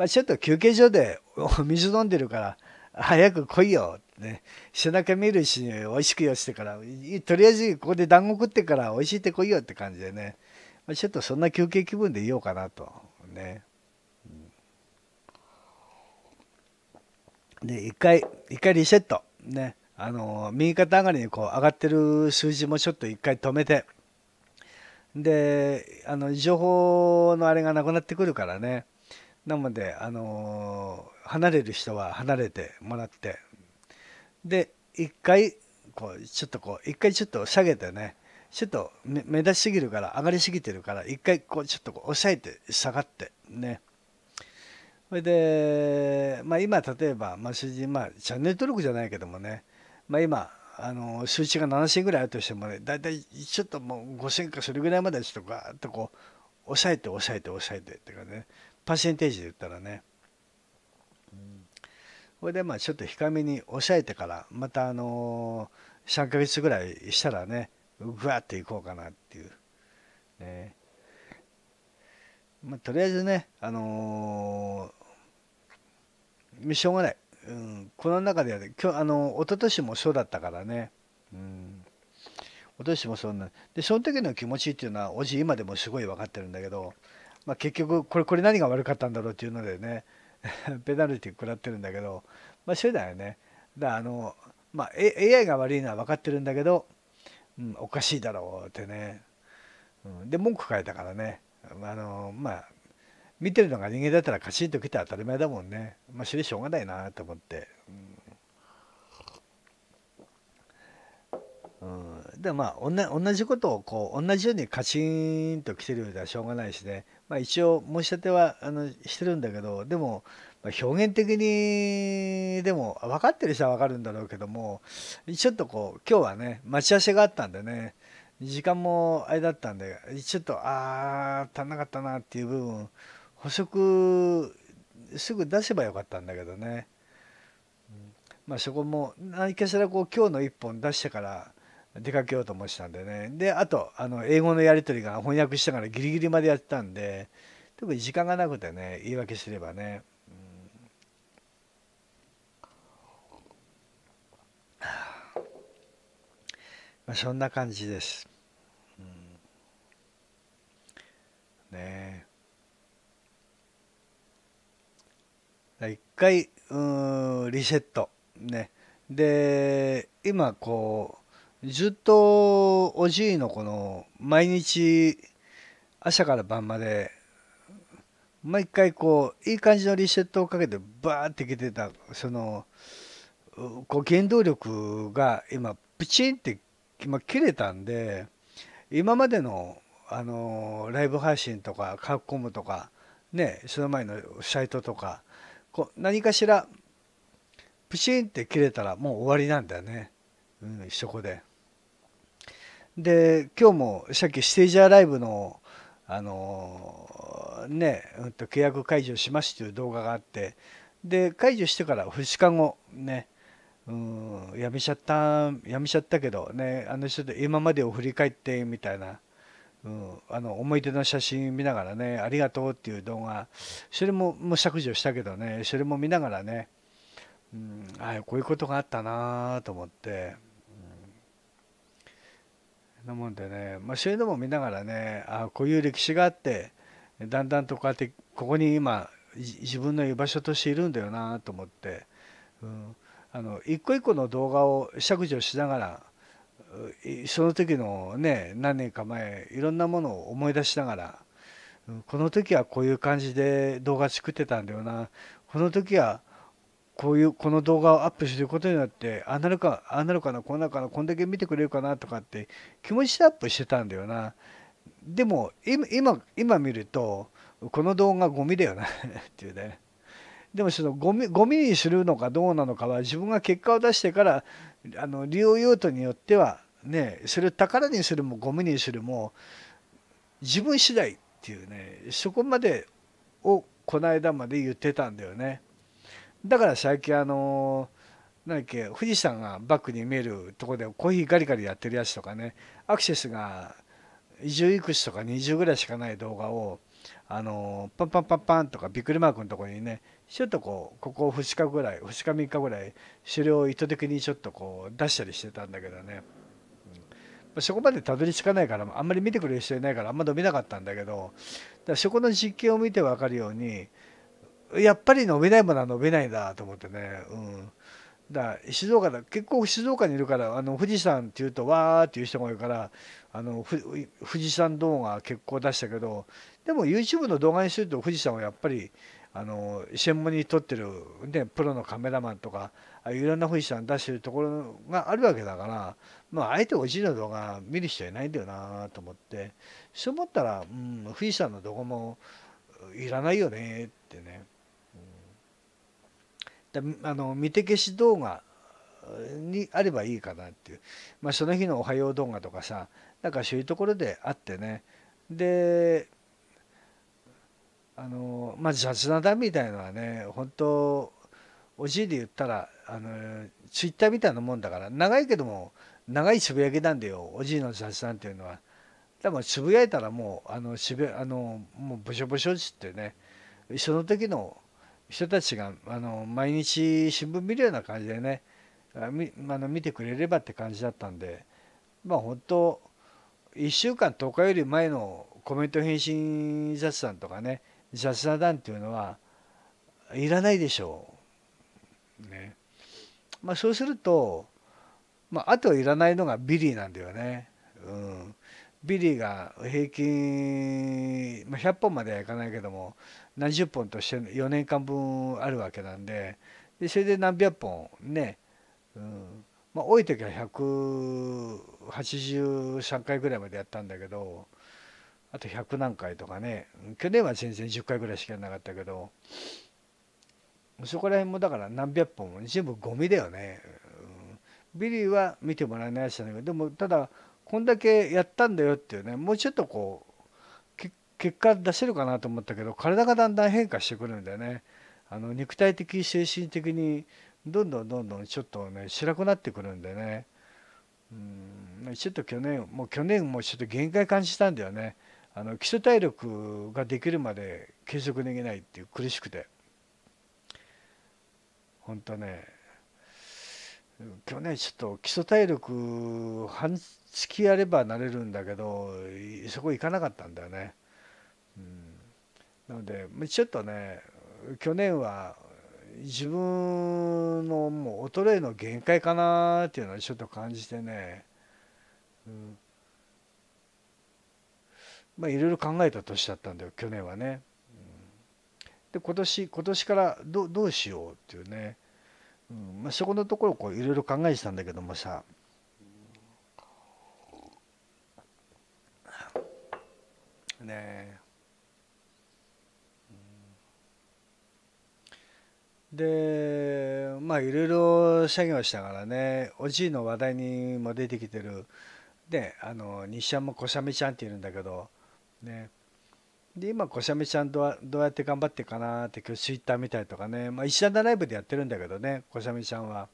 まあ、ちょっと休憩所で [LAUGHS] お水飲んでるから早く来いよってね背中見るし美味しくよしてからとりあえずここで団子食ってから美味しいって来いよって感じでね、まあ、ちょっとそんな休憩気分でいようかなとね。で一回一回リセットねあの右肩上がりにこう上がってる数字もちょっと一回止めてであの情報のあれがなくなってくるからねなので、あのー、離れる人は離れてもらってで一回こうちょっとこう一回ちょっと下げてねちょっと目立ちすぎるから上がりすぎてるから一回こうちょっとこう押さえて下がってねそれで、まあ、今例えば、まあ、数字、まあ、チャンネル登録じゃないけどもね、まあ、今あの数値が7000ぐらいあるとしてもね大体ちょっともう5000かそれぐらいまでちょっとガーッとこう抑えて抑えて抑えてっていうかねパーセンテージで言ったらね。これでまあちょっと控えめに抑えてから、またあのー、3ヶ月ぐらいしたらね、ぐわっていこうかなっていう。ね。まあ、とりあえずね、あのー、しょうがない。うん、この中では、ね、今日、あの一昨年もそうだったからね。うん。一昨年もそうなで、その時の気持ちっていうのは、おじ今でもすごい分かってるんだけど、まあ、結局これこれ何が悪かったんだろうっていうのでね [LAUGHS] ペナルティ食らってるんだけど、まあ、そうだよねだからあの、まあ、AI が悪いのは分かってるんだけど、うん、おかしいだろうってね、うん、で文句書いたからねあのまあ見てるのが人間だったらカチンと来て当たり前だもんねまあそれしょうがないなと思って、うん、うん、でまあ同じことをこう同じようにカチンと来てるよではしょうがないしねまあ、一応申し立てはあのしてるんだけどでも、まあ、表現的にでも分かってる人は分かるんだろうけどもちょっとこう今日はね待ち合わせがあったんでね時間もあれだったんでちょっとああ足んなかったなっていう部分補足すぐ出せばよかったんだけどね、まあ、そこも何かしらこう今日の一本出してから出かけようと思ってたんでねであとあの英語のやり取りが翻訳したからギリギリまでやってたんで特に時間がなくてね言い訳すればね、うん、まあ、そんな感じです、うん、ねえ一回うんリセットねで今こうずっとおじいのこの毎日朝から晩まで毎回こういい感じのリセットをかけてバーってきてたそのこう原動力が今プチンって今切れたんで今までのあのライブ配信とかカプコムとかねその前のサイトとかこう何かしらプチンって切れたらもう終わりなんだよね、うん、そこで。で今日もさっきステージアライブのあのね、うん、と契約解除しますという動画があってで解除してから2日後ねうんやめちゃったやめちゃったけどねあの人と今までを振り返ってみたいな、うん、あの思い出の写真見ながらねありがとうっていう動画それももう削除したけどねそれも見ながらね、うん、ああこういうことがあったなと思って。なもんでね、まあ、そういうのも見ながらねあこういう歴史があってだんだんとこうやってここに今自分の居場所としているんだよなと思って、うん、あの一個一個の動画を削除しながらその時のね何年か前いろんなものを思い出しながら、うん、この時はこういう感じで動画作ってたんだよなこの時はこういうこの動画をアップすることによってああなるかああなるかなこうなかなこんだけ見てくれるかなとかって気持ちでアップしてたんだよなでも今今見るとこの動画ゴミだよな [LAUGHS] っていうねでもそのゴミゴミにするのかどうなのかは自分が結果を出してからあの利用用途によってはねそれを宝にするもゴミにするも自分次第っていうねそこまでをこの間まで言ってたんだよね。だから最近あのなんっけ富士山がバックに見えるとこでコーヒーガリガリやってるやつとかねアクセスが20いくつとか20ぐらいしかない動画をあのパンパンパンパンとかビックリマークのとこにねちょっとこうここ2日ぐらい2日3日ぐらい狩猟を意図的にちょっとこう出したりしてたんだけどね、そこまでたどり着かないからあんまり見てくれる人いないからあんま伸びなかったんだけどだそこの実験を見て分かるようにやっぱり伸びないものは伸びないだと思ってね、うん、だ静岡だ結構静岡にいるからあの富士山っていうとわーっていう人がいるからあの富士山動画結構出したけどでも YouTube の動画にすると富士山はやっぱりあの専門に撮ってる、ね、プロのカメラマンとかあいろんな富士山出してるところがあるわけだから、まあ、あえておじいの動画見る人いないんだよなと思ってそう思ったら、うん、富士山のどこもいらないよねってね。であの見て消し動画にあればいいかなっていう、まあ、その日の「おはよう動画」とかさなんかそういうところであってねであのまあ雑なだみたいのはね本当おじいで言ったらあのツイッターみたいなもんだから長いけども長いつぶやきなんだよおじいの雑談っていうのは。でもつぶやいたらもうあのしべあのもうぼしょぼしょっつってねその時の人たちがあの毎日新聞見るような感じでねあの見てくれればって感じだったんでまあ本当1週間10日より前のコメント返信雑談とかね雑談っていうのはいらないでしょう。ね。まあそうすると、まあ、あといらないのがビリーなんだよね。うん、ビリーが平均、まあ、100本まではいかないけども何十本として4年間分あるわけなんででそれで何百本ね、うんまあ、多い時は183回ぐらいまでやったんだけどあと100何回とかね去年は全然10回ぐらいしかやなかったけどそこら辺もだから何百本も全部ゴミだよね、うん、ビリーは見てもらえないやつだけどでもただこんだけやったんだよっていうねもうちょっとこう結果出せるかなと思ったけど体がだんだん変化してくるんだよねあの肉体的精神的にどんどんどんどんちょっとね白くなってくるんでねうんちょっと去年もう去年もちょっと限界感じたんだよねあの基礎体力ができるまで継続できないっていう苦しくて本当ね去年ちょっと基礎体力半月やればなれるんだけどそこ行かなかったんだよね。うん、なのでちょっとね去年は自分のもう衰えの限界かなっていうのはちょっと感じてね、うん、まあいろいろ考えた年だったんだよ去年はね。で今年今年からどどうしようっていうね、うんまあ、そこのところをいろいろ考えてたんだけどもさねえでまあいろいろ作業したからねおじいの話題にも出てきてるであの西山もこさめちゃんっていうんだけどねで今こさめちゃんどうどうやって頑張ってかなって今日ツイッター見たりとかね、まあ、石田ライブでやってるんだけどねこさめちゃんは。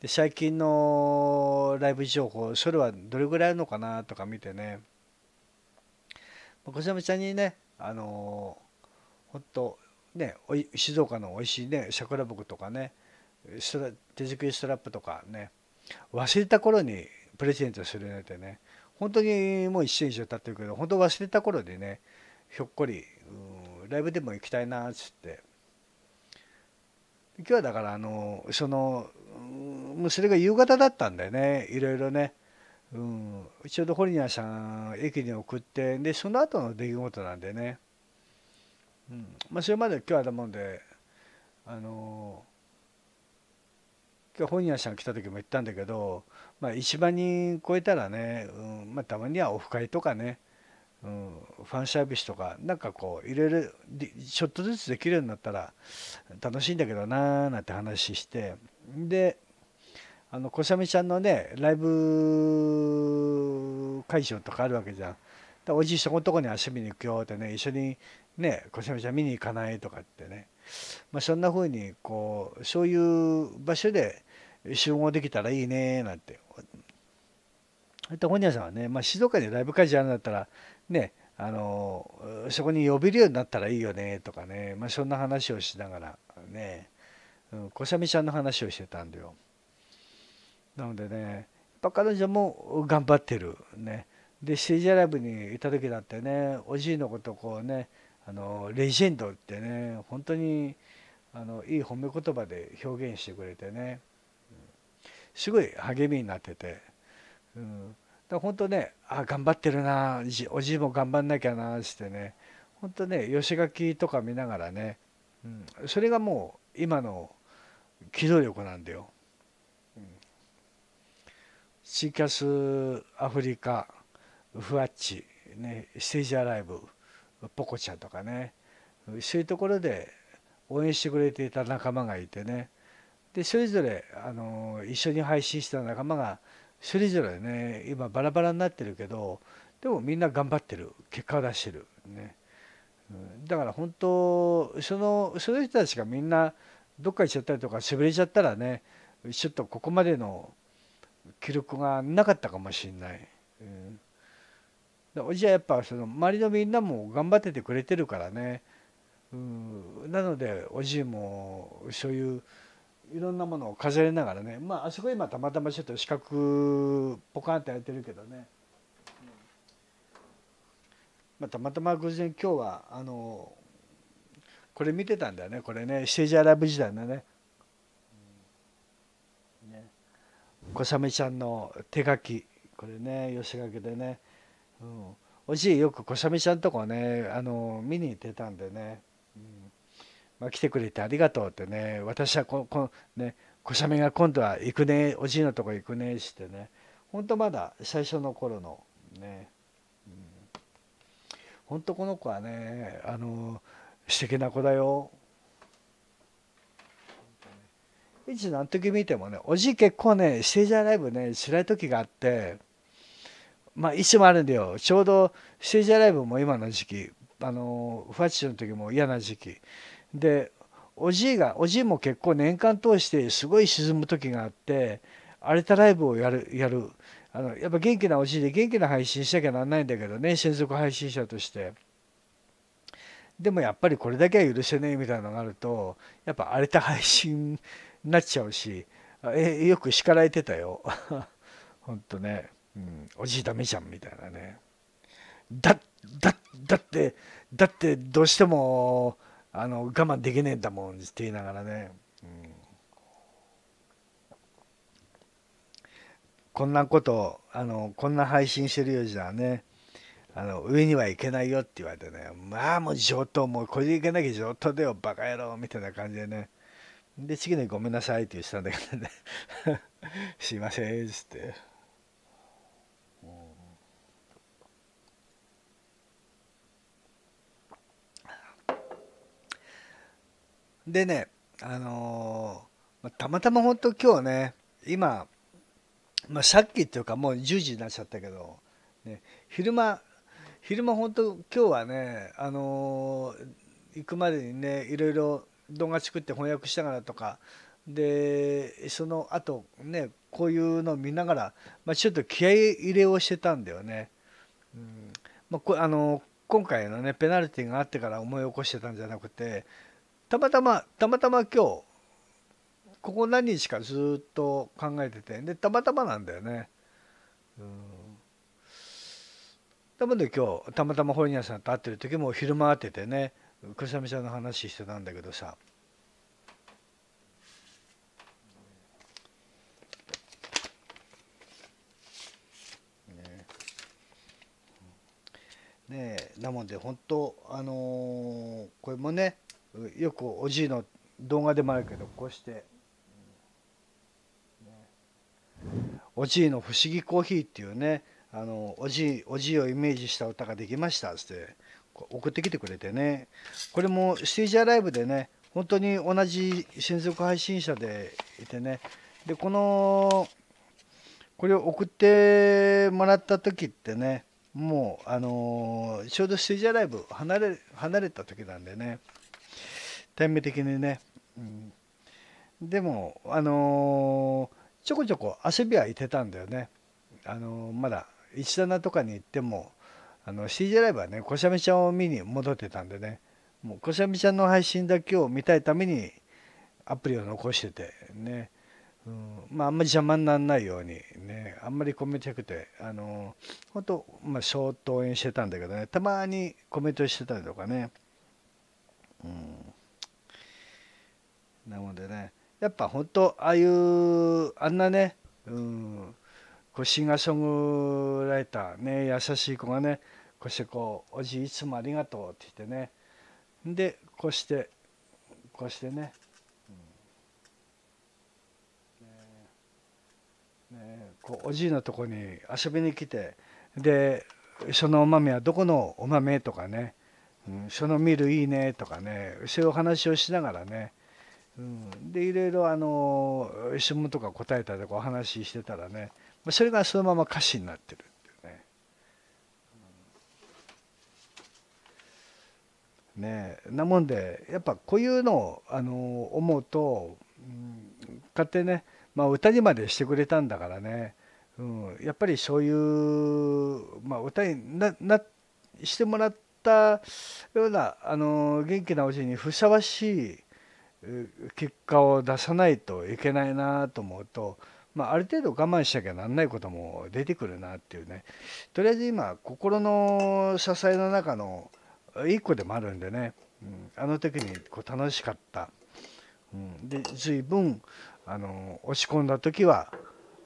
で最近のライブ情報それはどれぐらいあるのかなとか見てねこさめちゃんにねあのほんとね、静岡の美味しいね桜木とかね手作りストラップとかね忘れた頃にプレゼントするなんてね本当にもう1年以上経ってるけど本当忘れた頃でねひょっこりライブでも行きたいなっつって今日はだからあのそのもうそれが夕方だったんだよねいろいろね、うん、ちょうどホリナーさん駅に送ってでその後の出来事なんでねうんまあ、それまで今日あっもんであの今日本屋さん来た時も言ったんだけど、まあ、1万人超えたらね、うんまあ、たまにはオフ会とかね、うん、ファンサービスとかなんかこういろいろちょっとずつできるようになったら楽しいんだけどなーなんて話してであの小雨ちゃんのねライブ会場とかあるわけじゃん。おじいそこのとこに遊びに行くよってね一緒にねこちゃめちゃ見に行かないとかってね、まあ、そんな風にこうそういう場所で集合できたらいいねなんて。本屋さんはね、まあ、静岡にライブ会場あるんだったらねあのそこに呼べるようになったらいいよねとかね、まあ、そんな話をしながらね、うん、小ちゃんの話をしてたんだよ。なのでね彼女も頑張ってるね。でステージアライブにいた時だってねおじいのことこうねあのレジェンドってね本当にあのいい褒め言葉で表現してくれてね、すごい励みになってて、うん、だ本当ねあ頑張ってるなおじいも頑張んなきゃなってね本当ね吉書きとか見ながらね、うん、それがもう今の機動力なんだよ。うん、シーキャスアフリカフワッチ、ね、ステージアライブポコちゃんとかねそういうところで応援してくれていた仲間がいてねでそれぞれあの一緒に配信した仲間がそれぞれね今バラバラになってるけどでもみんな頑張ってる結果を出してるね、だから本当そのその人たちがみんなどっか行っちゃったりとか潰れちゃったらねちょっとここまでの記録がなかったかもしれない、うん、おじはやっぱその周りのみんなも頑張っててくれてるからねうんなのでおじいもそういういろんなものを飾りながらねまああそこ今たまたまちょっと四角ポカンって開いてるけどね、まあ、たまたま偶然今日はあのこれ見てたんだよねこれねステージアラブ時代のね,、ね小雨ちゃんの手書きこれねせ書けでねうん、おじいよくこしゃみちゃんとこねあの見に行ってたんでね、うんまあ、来てくれてありがとうってね私はここ、ね、こしゃみが今度は行くねおじいのとこ行くねしてねほんとまだ最初の頃のね、うん、ほんとこの子はねあの素敵な子だよ。いつ何時見てもねおじい結構ねステージアライブね辛らい時があって。まあ、一もあるんだよちょうどステージアライブも今の時期あのファッチの時も嫌な時期でおじいがおじいも結構年間通してすごい沈む時があって荒れたライブをやるやるあのやっぱ元気なおじいで元気な配信しなきゃなんないんだけどね専属配信者としてでもやっぱりこれだけは許せねえみたいなのがあるとやっぱ荒れた配信になっちゃうしえよく叱られてたよ [LAUGHS] ほんとね。うん、おじいダメじゃんみたいなね。だ、だ、だって、だってどうしても、あの、我慢できねえんだもんって言いながらね。うん、こんなこと、あの、こんな配信してるようじゃね、あの、上には行けないよって言われてね、まあもう上等、もうこれで行けなきゃ上等だよ、バカ野郎みたいな感じでね。で、次にごめんなさいって言ってたんだけどね、[LAUGHS] すいません、っつって。でね、あのー、たまたま本当今日ね、今、まあ、さっきっていうかもう10時になっちゃったけど、ね、昼間、昼間本当今日はね、あのー、行くまでにね、いろいろ動画作って翻訳しながらとか、で、その後ね、こういうのを見ながら、まあ、ちょっと気合い入れをしてたんだよね。うんまあ、こあのー今回のねペナルティがあってから思い起こしてたんじゃなくてたまたまたまたま今日ここ何日かずっと考えててでたまたまなんだよね。うんたまで今日たまたま本屋さんと会ってる時も昼間会っててねくしゃみしゃの話してたんだけどさねえなもんで本当あのー、これもねよくおじいの動画でもあるけどこうして、おじいの「不思議コーヒー」っていうねあのおじいおじいをイメージした歌ができましたって送ってきてくれてねこれもステージアライブでね本当に同じ専属配信者でいてねでこのこれを送ってもらった時ってねもうあのちょうどステージアライブ離れ離れた時なんでねタ的にね、うん、でもあのー、ちょこちょこ遊びはいてたんだよねあのー、まだ一棚とかに行ってもあの CJ ライブはねこしゃみちゃんを見に戻ってたんでねもうこしゃみちゃんの配信だけを見たいためにアプリを残しててね、うん、まああんまり邪魔にならないようにねあんまりコメントくてあのー、ほんとまあショート応援してたんだけどねたまにコメントしてたりとかねうんなのでねやっぱ本当ああいうあんなね、うん、こうシンガーソングライターね優しい子がねこうしてこう「おじいつもありがとう」って言ってねでこうしてこうしてね,、うん、ねこうおじいのとこに遊びに来てでそのお豆はどこのお豆とかね、うん、そのミルいいねとかねそういうお話をしながらねうん、でいろいろあの質問とか答えたりとかお話ししてたらねそれがそのまま歌詞になってるっていうね。ねなもんでやっぱこういうのをあの思うと、うん、勝手ね、まあ、歌にまでしてくれたんだからね、うん、やっぱりそういう、まあ、歌にななしてもらったようなあの元気なおうちにふさわしい結果を出さないといけないなと思うと、まあ、ある程度我慢しなきゃなんないことも出てくるなっていうねとりあえず今心の支えの中の1個でもあるんでね、うん、あの時にこう楽しかった、うん、で随分あの押し込んだ時は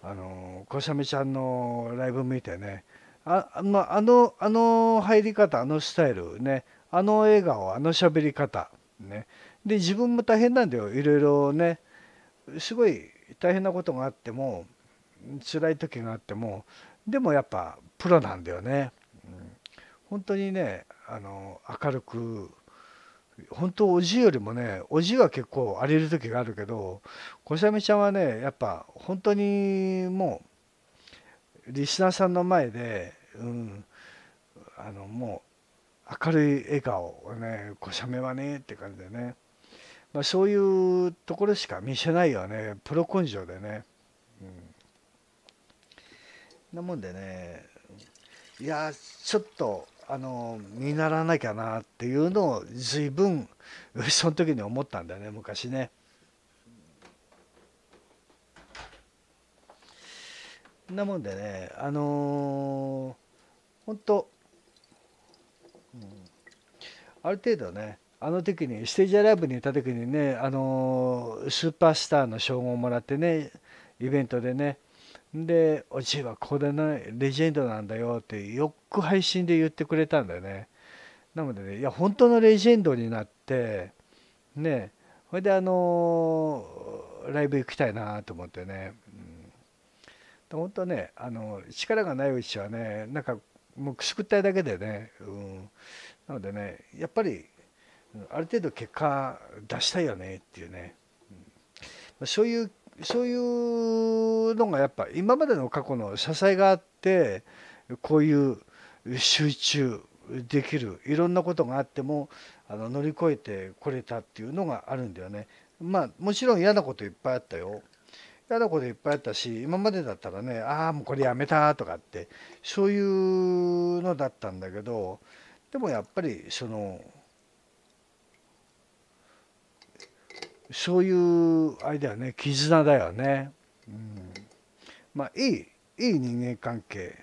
あの小雨ちゃんのライブ見てねあ,、まあ、あのあの入り方あのスタイルねあの笑顔あの喋り方ねで自分も大変なんだよいろいろねすごい大変なことがあっても辛い時があってもでもやっぱプロなんだよね、うん、本当にねあの明るく本当おじよりもねおじは結構荒れる時があるけどこさみちゃんはねやっぱ本当にもうリスナーさんの前で、うん、あのもう明るい笑顔をねこしゃめはねって感じでね。まあ、そういうところしか見せないよねプロ根性でね。うん、なもんでねいやちょっとあの見習わなきゃなっていうのを随分 [LAUGHS] その時に思ったんだよね昔ね。なもんでねあのー、本当、うん、ある程度ねあの時ねステージアライブにいた時にねあのスーパースターの称号をもらってねイベントでねで「おじいはこれね、レジェンドなんだよ」ってよく配信で言ってくれたんだよね。なのでねいや本当のレジェンドになってねそれであのライブ行きたいなと思ってね、うん、本当ねあの力がないうちはねなんかもうくすくったいだけでね、うん、なのでねやっぱりある程度結果出したいよねっていうね、うん、そういうそういうのがやっぱ今までの過去の支えがあってこういう集中できるいろんなことがあってもあの乗り越えてこれたっていうのがあるんだよね。まあもちろん嫌なこといっぱいあったよ。嫌なこといっぱいあったし今までだったらねああもうこれやめたとかってそういうのだったんだけどでもやっぱりそのそういうあれだよね絆だよね、うん、まあいいいい人間関係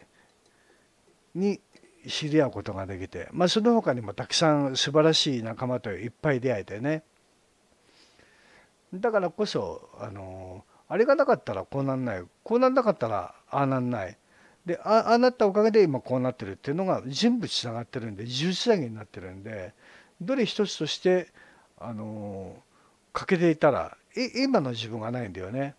に知り合うことができて、まあ、その他にもたくさん素晴らしい仲間といっぱい出会えてねだからこそあのあれがなかったらこうなんないこうなんなかったらああなんないでああなったおかげで今こうなってるっていうのが全部つながってるんで重由になってるんでどれ一つとしてあのー欠けていたら今の自分がないんだよね。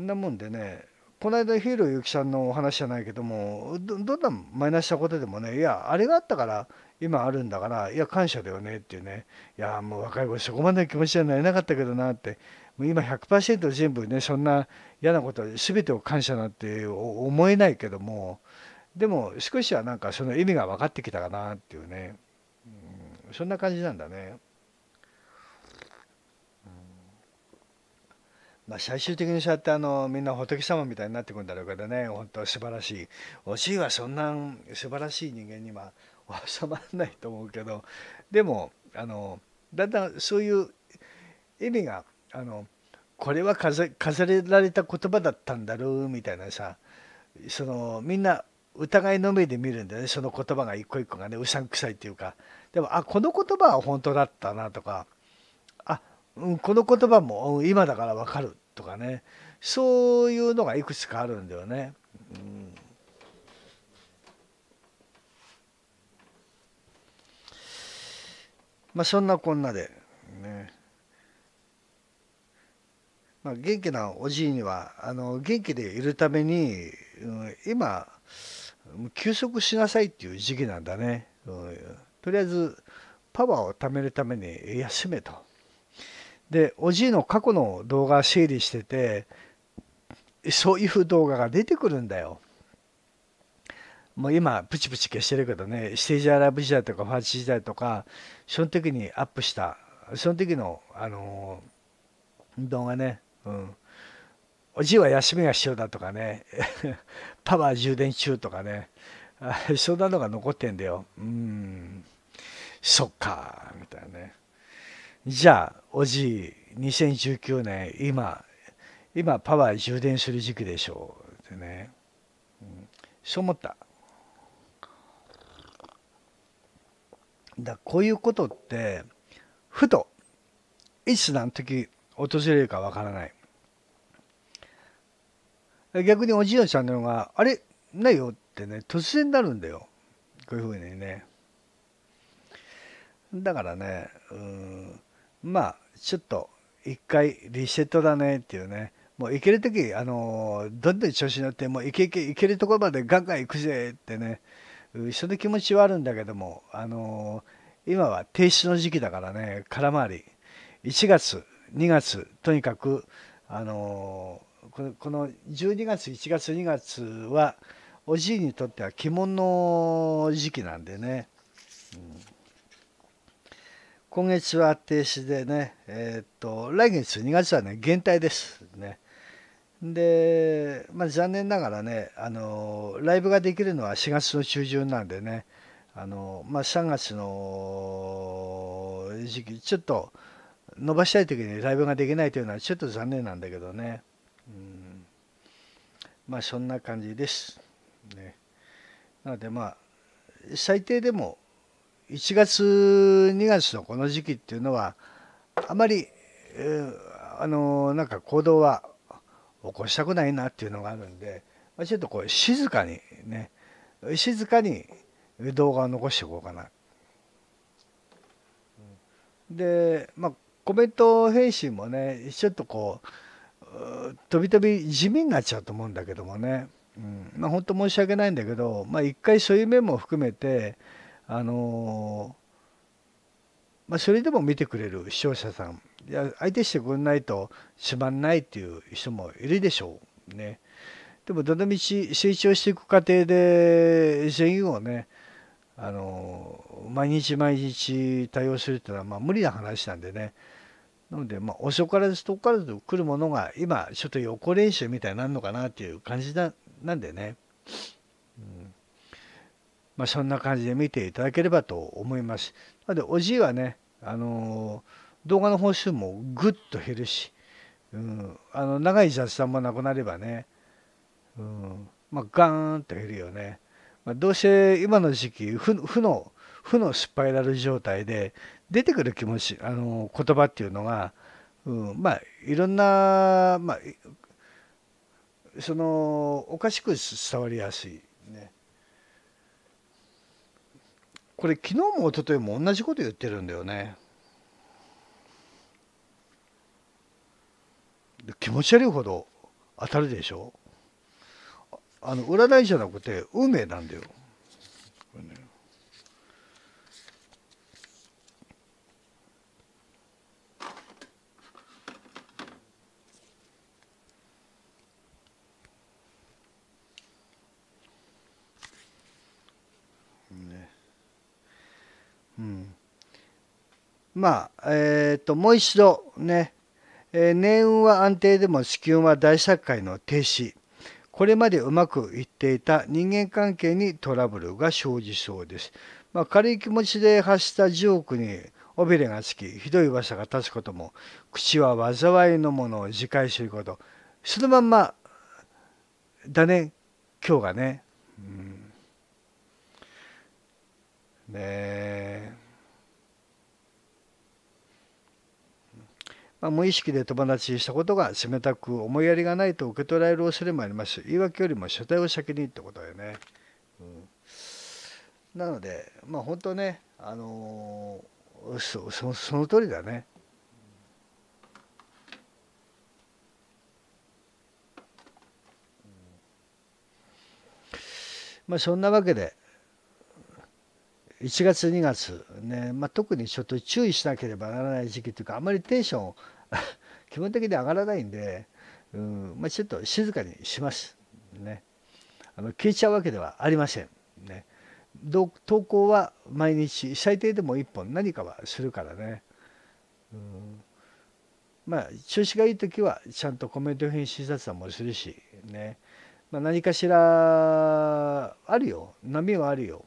んなもんでねこの間ヒーローゆきさんのお話じゃないけどもどんなマイナスしたことでもねいやあれがあったから今あるんだからいや感謝だよねっていうねいやもう若い頃そこまでの気持ちにはなれなかったけどなってもう今100%全部ねそんな嫌なこと全てを感謝なんて思えないけどもでも少しはなんかその意味が分かってきたかなっていうね、うん、そんな感じなんだね。まあ、最終的にそうやってあのみんな仏様みたいになってくんだろうけどね本当素晴らしいおしいはそんな素晴らしい人間には [LAUGHS] 収まらないと思うけどでもあのだんだんそういう意味があのこれは飾れられた言葉だったんだろうみたいなさそのみんな疑いの目で見るんだよねその言葉が一個一個がねうさんくさいっていうかでもあこの言葉は本当だったなとかうん、この言葉も、今だから分かるとかねそういうのがいくつかあるんだよね。うんまあ、そんなこんなで、ねまあ、元気なおじいにはあの元気でいるために、うん、今休息しなさいっていう時期なんだね、うん、とりあえずパワーを貯めるために休めとでおじいの過去の動画整理しててそういう動画が出てくるんだよ。もう今プチプチ消してるけどねステージアラブ時代とかファーチ時代とかその時にアップしたその時のあのー、動画ね、うん、おじいは休みが必要だとかね [LAUGHS] パワー充電中とかね [LAUGHS] そんなのが残ってんだようんそっかみたいなねじゃあおじい2019年今今パワー充電する時期でしょうってね、うん、そう思っただこういうことってふといつ何時訪れるかわからない逆におじいちゃんの方が「あれないよ」ってね突然なるんだよこういうふうにねだからねうんまあちょっと一回リセットだねっていうね。もういける時、あのどんどん調子に乗って、もういけいけ、いけるところまでガンガン行くぜってね、その気持ちはあるんだけども、あの今は停止の時期だからね、空回り。1月、2月、とにかく、あのこのこの12月、1月、2月は、おじいにとっては鬼門の時期なんでね。うん今月は停止でね、えー、っと、来月2月はね、減退ですね。で、まあ、残念ながらね、あのライブができるのは4月の中旬なんでね、あのまあ、3月の時期、ちょっと伸ばしたい時にライブができないというのはちょっと残念なんだけどね。うん、まあそんな感じです。ね、なのでまあ最低でも1月2月のこの時期っていうのはあまり、えー、あのなんか行動は起こしたくないなっていうのがあるんで、まあ、ちょっとこう静かにね静かに動画を残していこうかな。でまあコメント返信もねちょっとこうとびとび地味になっちゃうと思うんだけどもね、うん、まあ本当申し訳ないんだけどまあ一回そういう面も含めてあのまあ、それでも見てくれる視聴者さんいや相手してくれないとしまんないっていう人もいるでしょうね。でもどのみち成長していく過程で全員をねあの毎日毎日対応するっていうのはまあ無理な話なんでねなのでまあ遅からず遠からず来るものが今ちょっと横練習みたいになるのかなっていう感じななんでね。まあ、そんな感じで見ていただければと思います。なので、おじいはね、あのー、動画の本数もぐっと減るし、うん、あの長い雑談もなくなればね、うん、まあ、ガーンと減るよね。まあ、どうせ今の時期負の負のスパイラル状態で出てくる気持ちあの言葉っていうのが、うん、まあいろんな、まあ、そのおかしく伝わりやすいこれ昨日も一昨日も同じこと言ってるんだよね。気持ち悪いほど当たるでしょあの占いじゃなくて運命なんだよ。まあ、えー、と、もう一度ね、えー、年運は安定でも子宮は大借会の停止。これまでうまくいっていた人間関係にトラブルが生じそうです。まあ、軽い気持ちで発した10に尾びれがつき、ひどい噂が立つことも、口は災いのものを自戒すること。そのまんまだね、今日がね。うん、ねえ。まあ、無意識で友達したことが冷たく思いやりがないと受け取られる恐れもあります言い訳よりも所帯を先にってことだよね、うん、なのでまあ本当ねあのー、そそその通りだねまあそんなわけで1月2月ね、まあ、特にちょっと注意しなければならない時期というかあまりテンション基 [LAUGHS] 本的に上がらないんで、うんまあ、ちょっと静かにします。ね、あの消えちゃうわけではありません。ね、投稿は毎日最低でも1本何かはするからね。うんまあ調子がいい時はちゃんとコメント返信雑談もするしね、まあ、何かしらあるよ波はあるよ。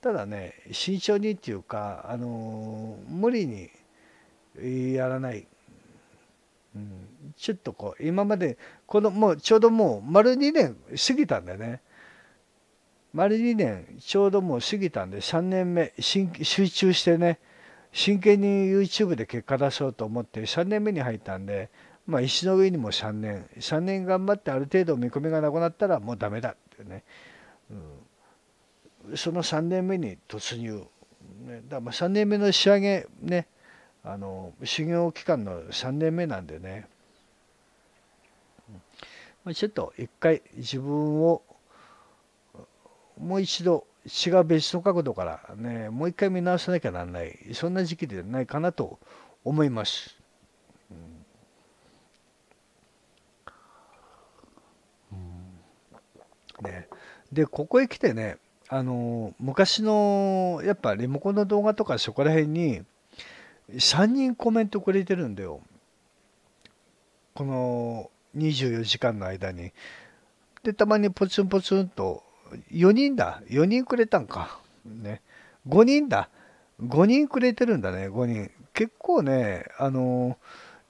ただね慎重にっていうか、あのー、無理にやらない、うん、ちょっとこう今までこのもうちょうどもう丸2年過ぎたんだよね丸2年ちょうどもう過ぎたんで3年目集中してね真剣に YouTube で結果出そうと思って3年目に入ったんでまあ石の上にも3年3年頑張ってある程度見込みがなくなったらもうダメだってね、うん、その3年目に突入、ね、だまあ3年目の仕上げねあの修行期間の3年目なんでねちょっと一回自分をもう一度違う別の角度からねもう一回見直さなきゃならないそんな時期ではないかなと思います。ね、でここへ来てねあの昔のやっぱリモコンの動画とかそこら辺に3人コメントくれてるんだよこの24時間の間にでたまにポツンポツンと4人だ4人くれたんかね5人だ5人くれてるんだね5人結構ねあの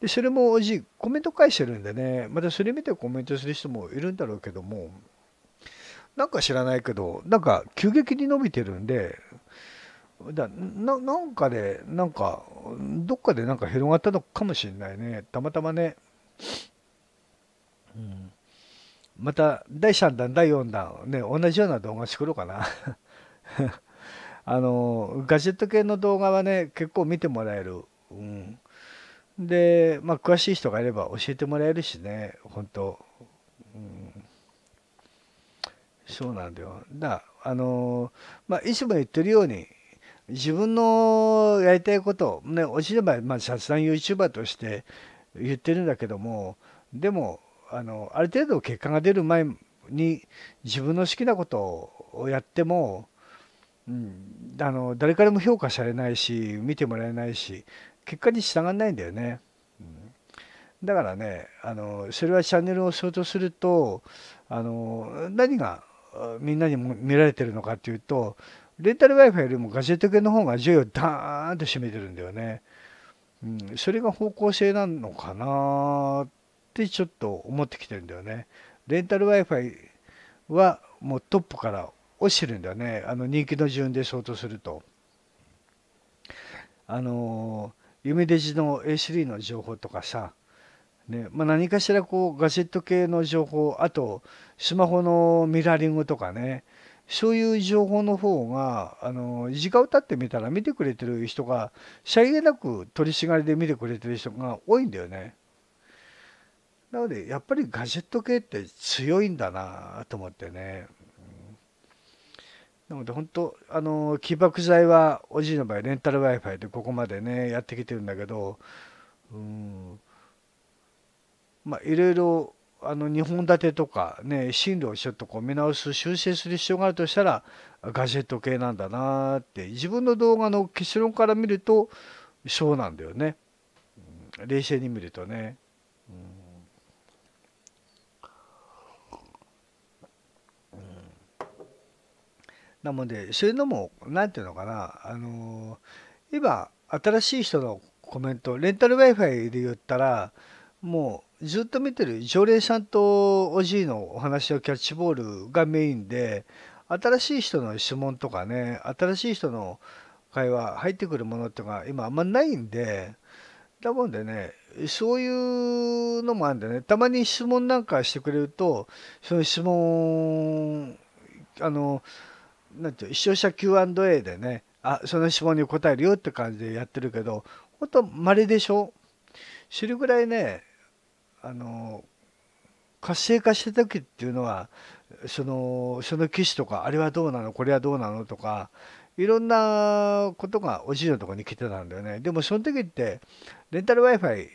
でそれもおじコメント返してるんでねまたそれ見てコメントする人もいるんだろうけどもなんか知らないけどなんか急激に伸びてるんでだななんかで、なんか、どっかでなんか広がったのかもしれないね。たまたまね。うん、また、第3弾、第4弾、ね、同じような動画作ろうかな。[LAUGHS] あの、ガジェット系の動画はね、結構見てもらえる。うん、で、まあ、詳しい人がいれば教えてもらえるしね、本当、うん、そうなんだよ。だあの、まあ、いつも言ってるように、自分のやりたいことをねおしればまあさ YouTuber として言ってるんだけどもでもあのある程度結果が出る前に自分の好きなことをやっても、うん、あの誰からも評価されないし見てもらえないし結果に従わないんだよね。うんだからねあのそれはチャンネルを象徴するとあの何がみんなに見られてるのかっていうとレンタル Wi-Fi よりもガジェット系の方が需要をダーンと占めてるんだよね。うん、それが方向性なのかなってちょっと思ってきてるんだよね。レンタル Wi-Fi はもうトップから落ちてるんだよね。あの人気の順で相当すると。あの夢デジの A3 の情報とかさ、ねまあ、何かしらこうガジェット系の情報あとスマホのミラーリングとかねそういう情報の方があの時間を経ってみたら見てくれてる人がゃりげなく取り締がりで見てくれてる人が多いんだよね。なのでやっぱりガジェット系って強いんだなと思ってね。なので本当あの起爆剤はおじいの場合レンタル w i f i でここまでねやってきてるんだけどうんまあいろいろあの2本立てとか、ね、進路をちょっとこう見直す修正する必要があるとしたらガジェット系なんだなって自分の動画の結論から見るとそうなんだよね、うん、冷静に見るとね。うんなのでそういうのも何ていうのかなあの今新しい人のコメントレンタル Wi-Fi で言ったらもうずっと見てる常連さんとおじいのお話をキャッチボールがメインで新しい人の質問とかね新しい人の会話入ってくるものっていうのが今あんまないんでだもんでねそういうのもあるんでねたまに質問なんかしてくれるとその質問あのなんていう視聴者 Q&A でねあその質問に答えるよって感じでやってるけどほんと稀でしょそれぐらいねあの活性化した時っていうのはそのその機種とかあれはどうなのこれはどうなのとかいろんなことがおじいのとこに来てたんだよねでもその時ってレンタル w i f i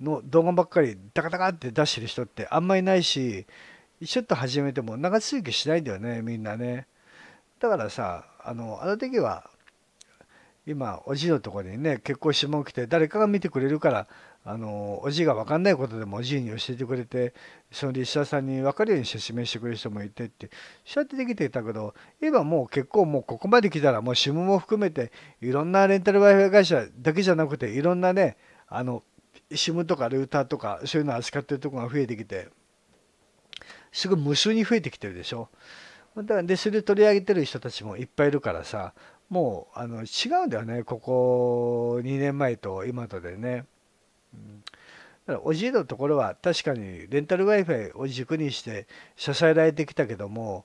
の動画ばっかりダカダカって出してる人ってあんまいないしちょっと始めても長続きしないんだよねみんなねだからさあのあの時は今おじいのとこにね結構指紋来て誰かが見てくれるからあのおじいが分かんないことでもおじいに教えてくれてその立社さんに分かるように説明してくれる人もいてってそうやってできていたけど今もう結構もうここまで来たらもう SIM も含めていろんなレンタル Wi-Fi 会社だけじゃなくていろんなねあの SIM とかルーターとかそういうの扱ってるとこが増えてきてすごい無数に増えてきてるでしょ。だからでそれ取り上げてる人たちもいっぱいいるからさもうあの違うんだよねここ2年前と今とでね。うん、だからおじいのところは確かにレンタル Wi-Fi を軸にして支えられてきたけども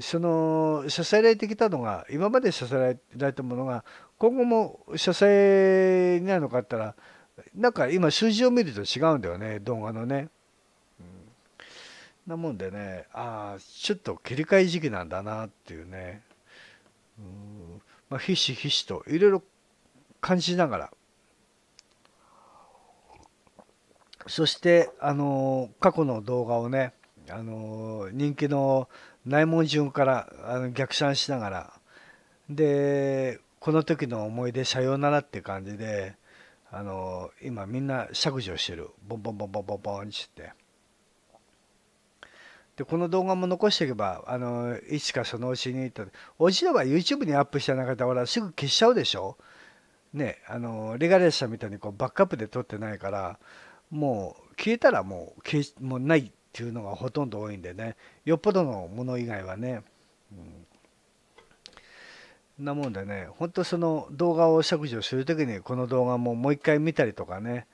その支えられてきたのが今まで支えられたものが今後も支えになるのかったらなんか今数字を見ると違うんだよね動画のね。なもんでねああちょっと切り替え時期なんだなっていうねうん、まあ、ひしひしといろいろ感じながらそしてあの過去の動画をねあの人気の内門順からあの逆算しながらでこの時の思い出さようならって感じであの今みんな削除してるボンボンボンボンボンボンってでこの動画も残していけばあのいつかそのうちにおじれは YouTube にアップしてなかったらすぐ消しちゃうでしょねあのレガレスさんみたいにこうバックアップで撮ってないからもう消えたらもう消もうないっていうのがほとんど多いんでねよっぽどのもの以外はね、うん、なもんでねほんとその動画を削除する時にこの動画ももう一回見たりとかね、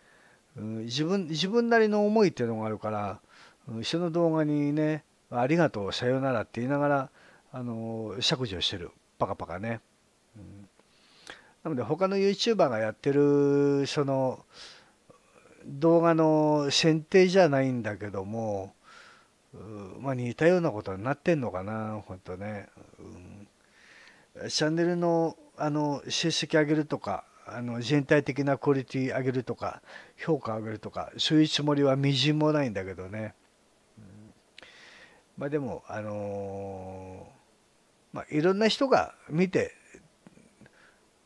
うん、自分自分なりの思いっていうのがあるから、うん、人の動画にねありがとうさよならって言いながらあの削除してるパカパカね、うん、なので他の YouTuber がやってるその動画の選定じゃないんだけども、まあ、似たようなことになってんのかな本当ね、うん、チャンネルのあの成績上げるとかあの全体的なクオリティ上げるとか評価上げるとかそういうつもりはみじんもないんだけどね、うん、まあでもあのー、まあ、いろんな人が見て、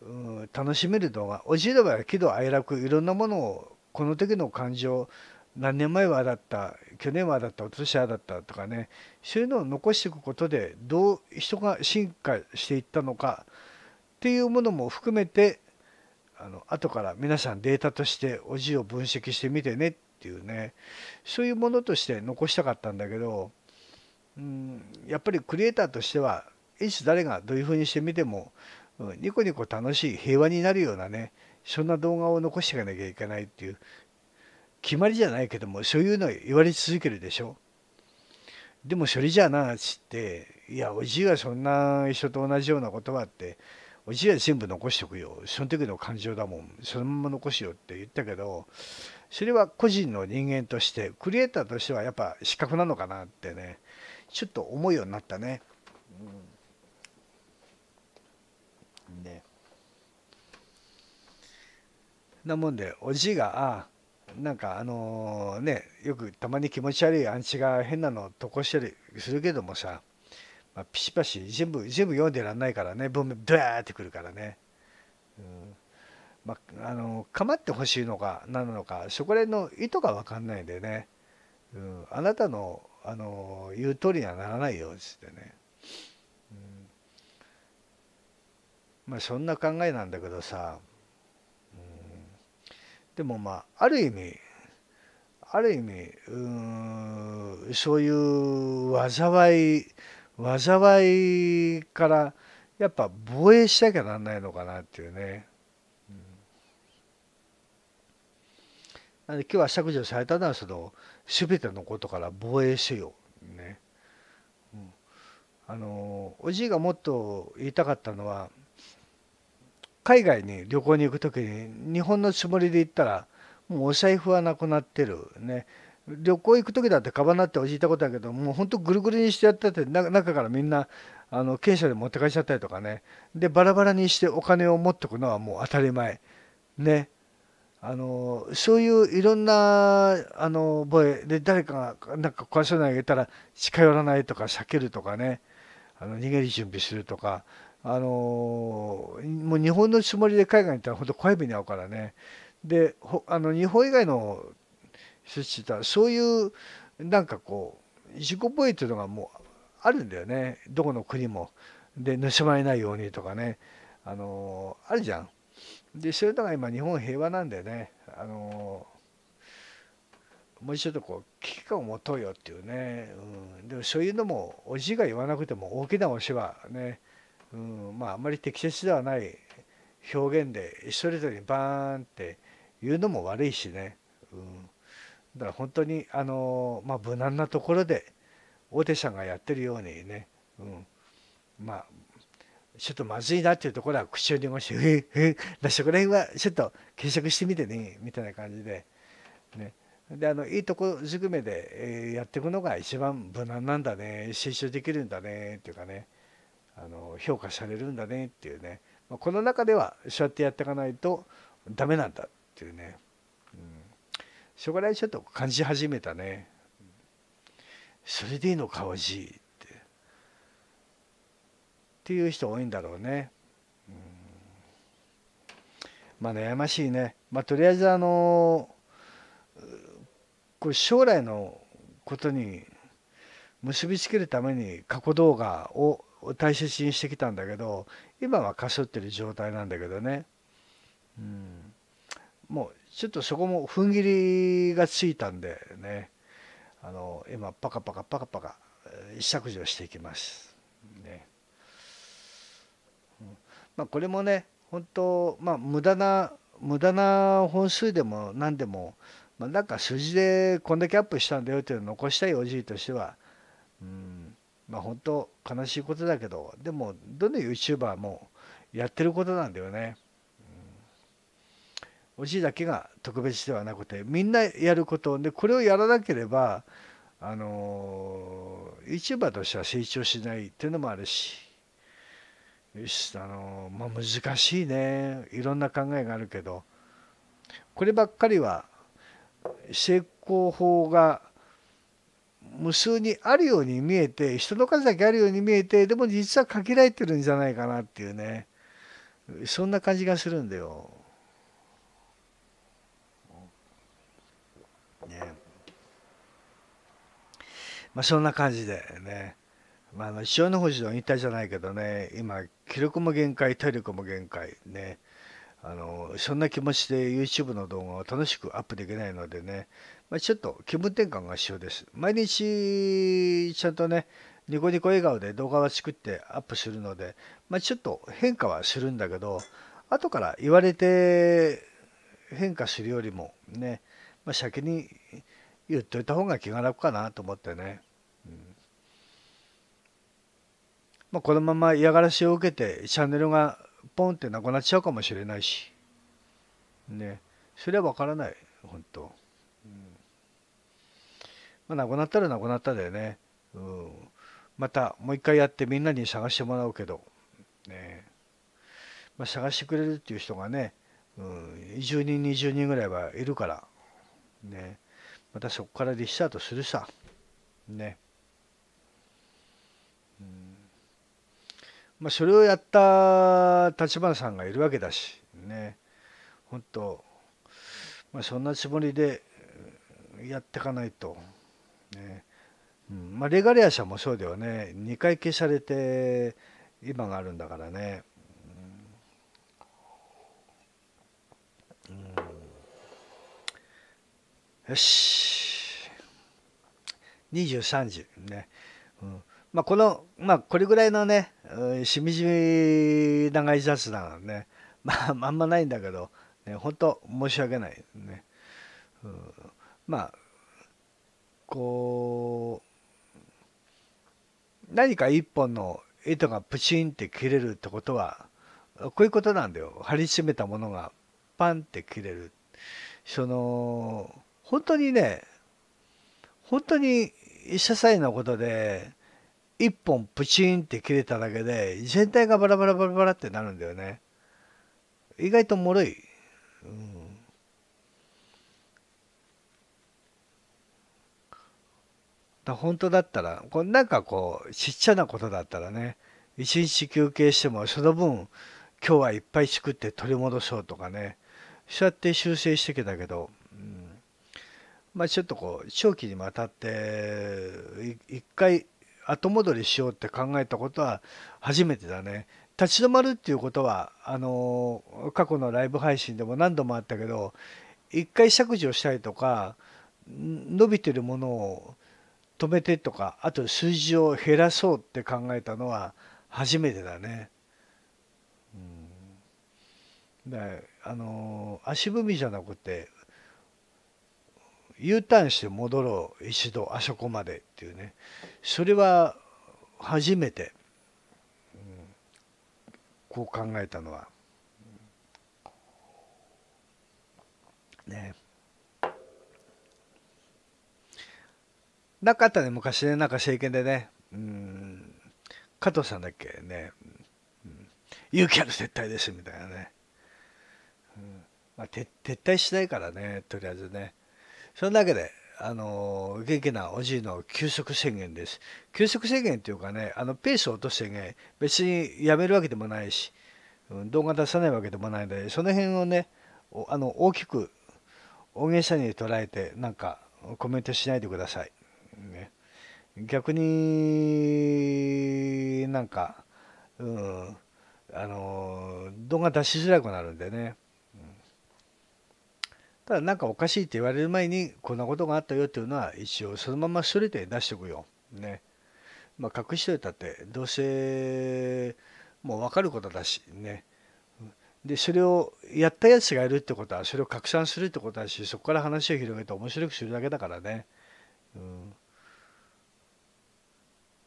うん、楽しめる動画おじいが喜怒哀楽いろんなものをこの時の感情何年前はあだった去年はあだった今年はあだったとかねそういうのを残していくことでどう人が進化していったのかっていうものも含めてあの後から皆さんデータとしておじを分析してみてねっていうねそういうものとして残したかったんだけどうんやっぱりクリエイターとしてはいつ誰がどういうふうにしてみてもニコニコ楽しい平和になるようなねそんな動画を残していかなきゃいけないっていう決まりじゃないけどもそういうの言われ続けるでしょ。でもそれじゃあなっつっていやおじいはそんな人と同じようなことはっておじいは全部残しておくよその時の感情だもんそのまま残しよって言ったけどそれは個人の人間としてクリエイターとしてはやっぱ失格なのかなってねちょっと思うようになったね。うんなもんでおじいがあなんかあのねよくたまに気持ち悪いんちが変なのとこしたりするけどもさ、まあ、ピシパシ全部全部読んでらんないからね文面ドヤーってくるからね。うんまあ、あの構ってほしいのか何なのかそこら辺の意図が分かんないんでね、うん、あなたのあの言う通りにはならないようでってね、うん、まあそんな考えなんだけどさでもまあある意味ある意味うんそういう災い災いからやっぱ防衛しなきゃなんないのかなっていうね。うん、今日は削除されたのはその全てのことから防衛しようね。うん、あのおじいがもっと言いたかったのは海外に旅行に行く時に日本のつもりで行ったらもうお財布はなくなってるね旅行行く時だってカバンなって教えたことだけどもうほんとぐるぐるにしてやってて中からみんなあの軽車で持って帰っちゃったりとかねでバラバラにしてお金を持っておくのはもう当たり前ねあのそういういろんなあの覚えで誰かがなんか壊さなうにあげたら近寄らないとか避けるとかねあの逃げる準備するとかあのもう日本のつもりで海外に行ったら本当小指に合うからねであの日本以外の人たちはそういうなんかこう自己防衛というのがもうあるんだよねどこの国も。で盗まれないようにとかねあのあるじゃん。でそういうのが今日本平和なんだよね。あのもうちょっとこう危機感を持とうよっていうね、うん、でもそういうのもおじが言わなくても大きなおしはねうんまあ、あまり適切ではない表現で一人一人バーンって言うのも悪いしね、うん、だから本当に、あのまあ、無難なところで大手さんがやってるようにね、うん、まあちょっとまずいなっていうところは口を濁して「ええだそこら辺はちょっと検索してみてね」みたいな感じで、ね、であのいいとこずくめで、えやっていくのが一番無難なんだね成長できるんだねっていうかね。あの評価されるんだねっていうね、まあ、この中ではそうやってやっていかないとダメなんだっていうね、うん、そこら辺ちょっと感じ始めたねそれでいいのかおじいってっていう人多いんだろうね、うん、まあ悩ましいねまあとりあえずあのこう将来のことに結びつけるために過去動画を大切にしてきたんだけど今はかすってる状態なんだけどね、うん、もうちょっとそこも踏ん切りがついたんでねあの今パカパカパカパカ削除していきます。ねまあ、これもね本当、まあ、無駄な無駄な本数でも何でも、まあ、なんか数字でこんだけアップしたんだよっていうのを残したいおじいとしては、うん、まあ、本当悲しいことだけどでもどの YouTuber もやってることなんだよね。おじいだけが特別ではなくてみんなやることでこれをやらなければあの YouTuber としては成長しないっていうのもあるしあの、まあ、難しいねいろんな考えがあるけどこればっかりは成功法が無数にあるように見えて人の数だけあるように見えてでも実は限られてるんじゃないかなっていうねそんな感じがするんだよ。ねまあ、そんな感じでね、まあ、あの潮の星の引退じゃないけどね今気力も限界体力も限界ねあのそんな気持ちで YouTube の動画を楽しくアップできないのでね、まあ、ちょっと気分転換が必要です。毎日ちゃんとね、ニコニコ笑顔で動画は作ってアップするので、まあ、ちょっと変化はするんだけど、後から言われて変化するよりもね、まあ、先に言っといた方が気が楽かなと思ってね。うんまあ、このまま嫌がらせを受けてチャンネルがポンってなくなっちゃうかもしれないしねそれは分からない本当、うんまあ、なくなったらなくなったでね、うん、またもう一回やってみんなに探してもらうけど、ねまあ、探してくれるっていう人がね、うん、10人20人ぐらいはいるから、ね、またそこからリスタートするさ。ね。まあ、それをやった立花さんがいるわけだしね本当、まあ、そんなつもりでやっていかないと、ねうんまあ、レガリア社もそうではね2回消されて今があるんだからね、うん、よし23時ね、うんまあ、この、まあ、これぐらいのね、しみじみ長い雑談なのね、[LAUGHS] まあ、あんまないんだけど、ね、本当申し訳ないね。うん、まあ、こう、何か一本の糸がプチンって切れるってことは、こういうことなんだよ。張り詰めたものがパンって切れる。その、本当にね、本当に些細なことで、一本プチンって切れただけで全体がバラバラバラバラってなるんだよね意外ともろい、うん、だ本当だったらこなんかこうちっちゃなことだったらね一日休憩してもその分今日はいっぱい作って取り戻そうとかねそうやって修正してきたけど、うん、まあちょっとこう長期にわたって一回後戻りしようって考えたことは初めてだね。立ち止まるっていうことはあの過去のライブ配信でも何度もあったけど一回削除したりとか伸びてるものを止めてとかあと数字を減らそうって考えたのは初めてだね。うん、だあの足踏みじゃなくて U ターンして戻ろう一度あそこまでっていうねそれは初めて、うん、こう考えたのは。ねなかったね昔ねなんか政権でねうん加藤さんだっけね、勇気ある撤退ですみたいなね、うんまあ、撤退しないからねとりあえずねそのだけであの元気なおじいの休息宣言です。休息宣言っていうかね、あのペースを落としてね、別にやめるわけでもないし、動画出さないわけでもないので、その辺をね、あの大きく大げさに捉えて、なんかコメントしないでください。ね、逆になんか、うん、あの動画出しづらくなるんでね、ただ何かおかしいって言われる前にこんなことがあったよっていうのは一応そのままストで出しておくよ。ね。まあ、隠しといたってどうせもう分かることだしね。でそれをやったやつがいるってことはそれを拡散するってことだしそこから話を広げて面白くするだけだからね。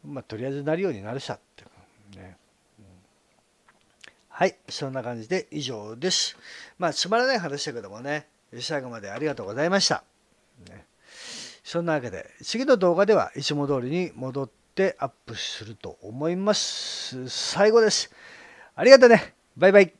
うん、まあとりあえずなるようになるさってね。はい、そんな感じで以上です。まあ、つまらない話だけどもね、最後までありがとうございました。ね、そんなわけで、次の動画ではいつも通りに戻ってアップすると思います。最後です。ありがとね。バイバイ。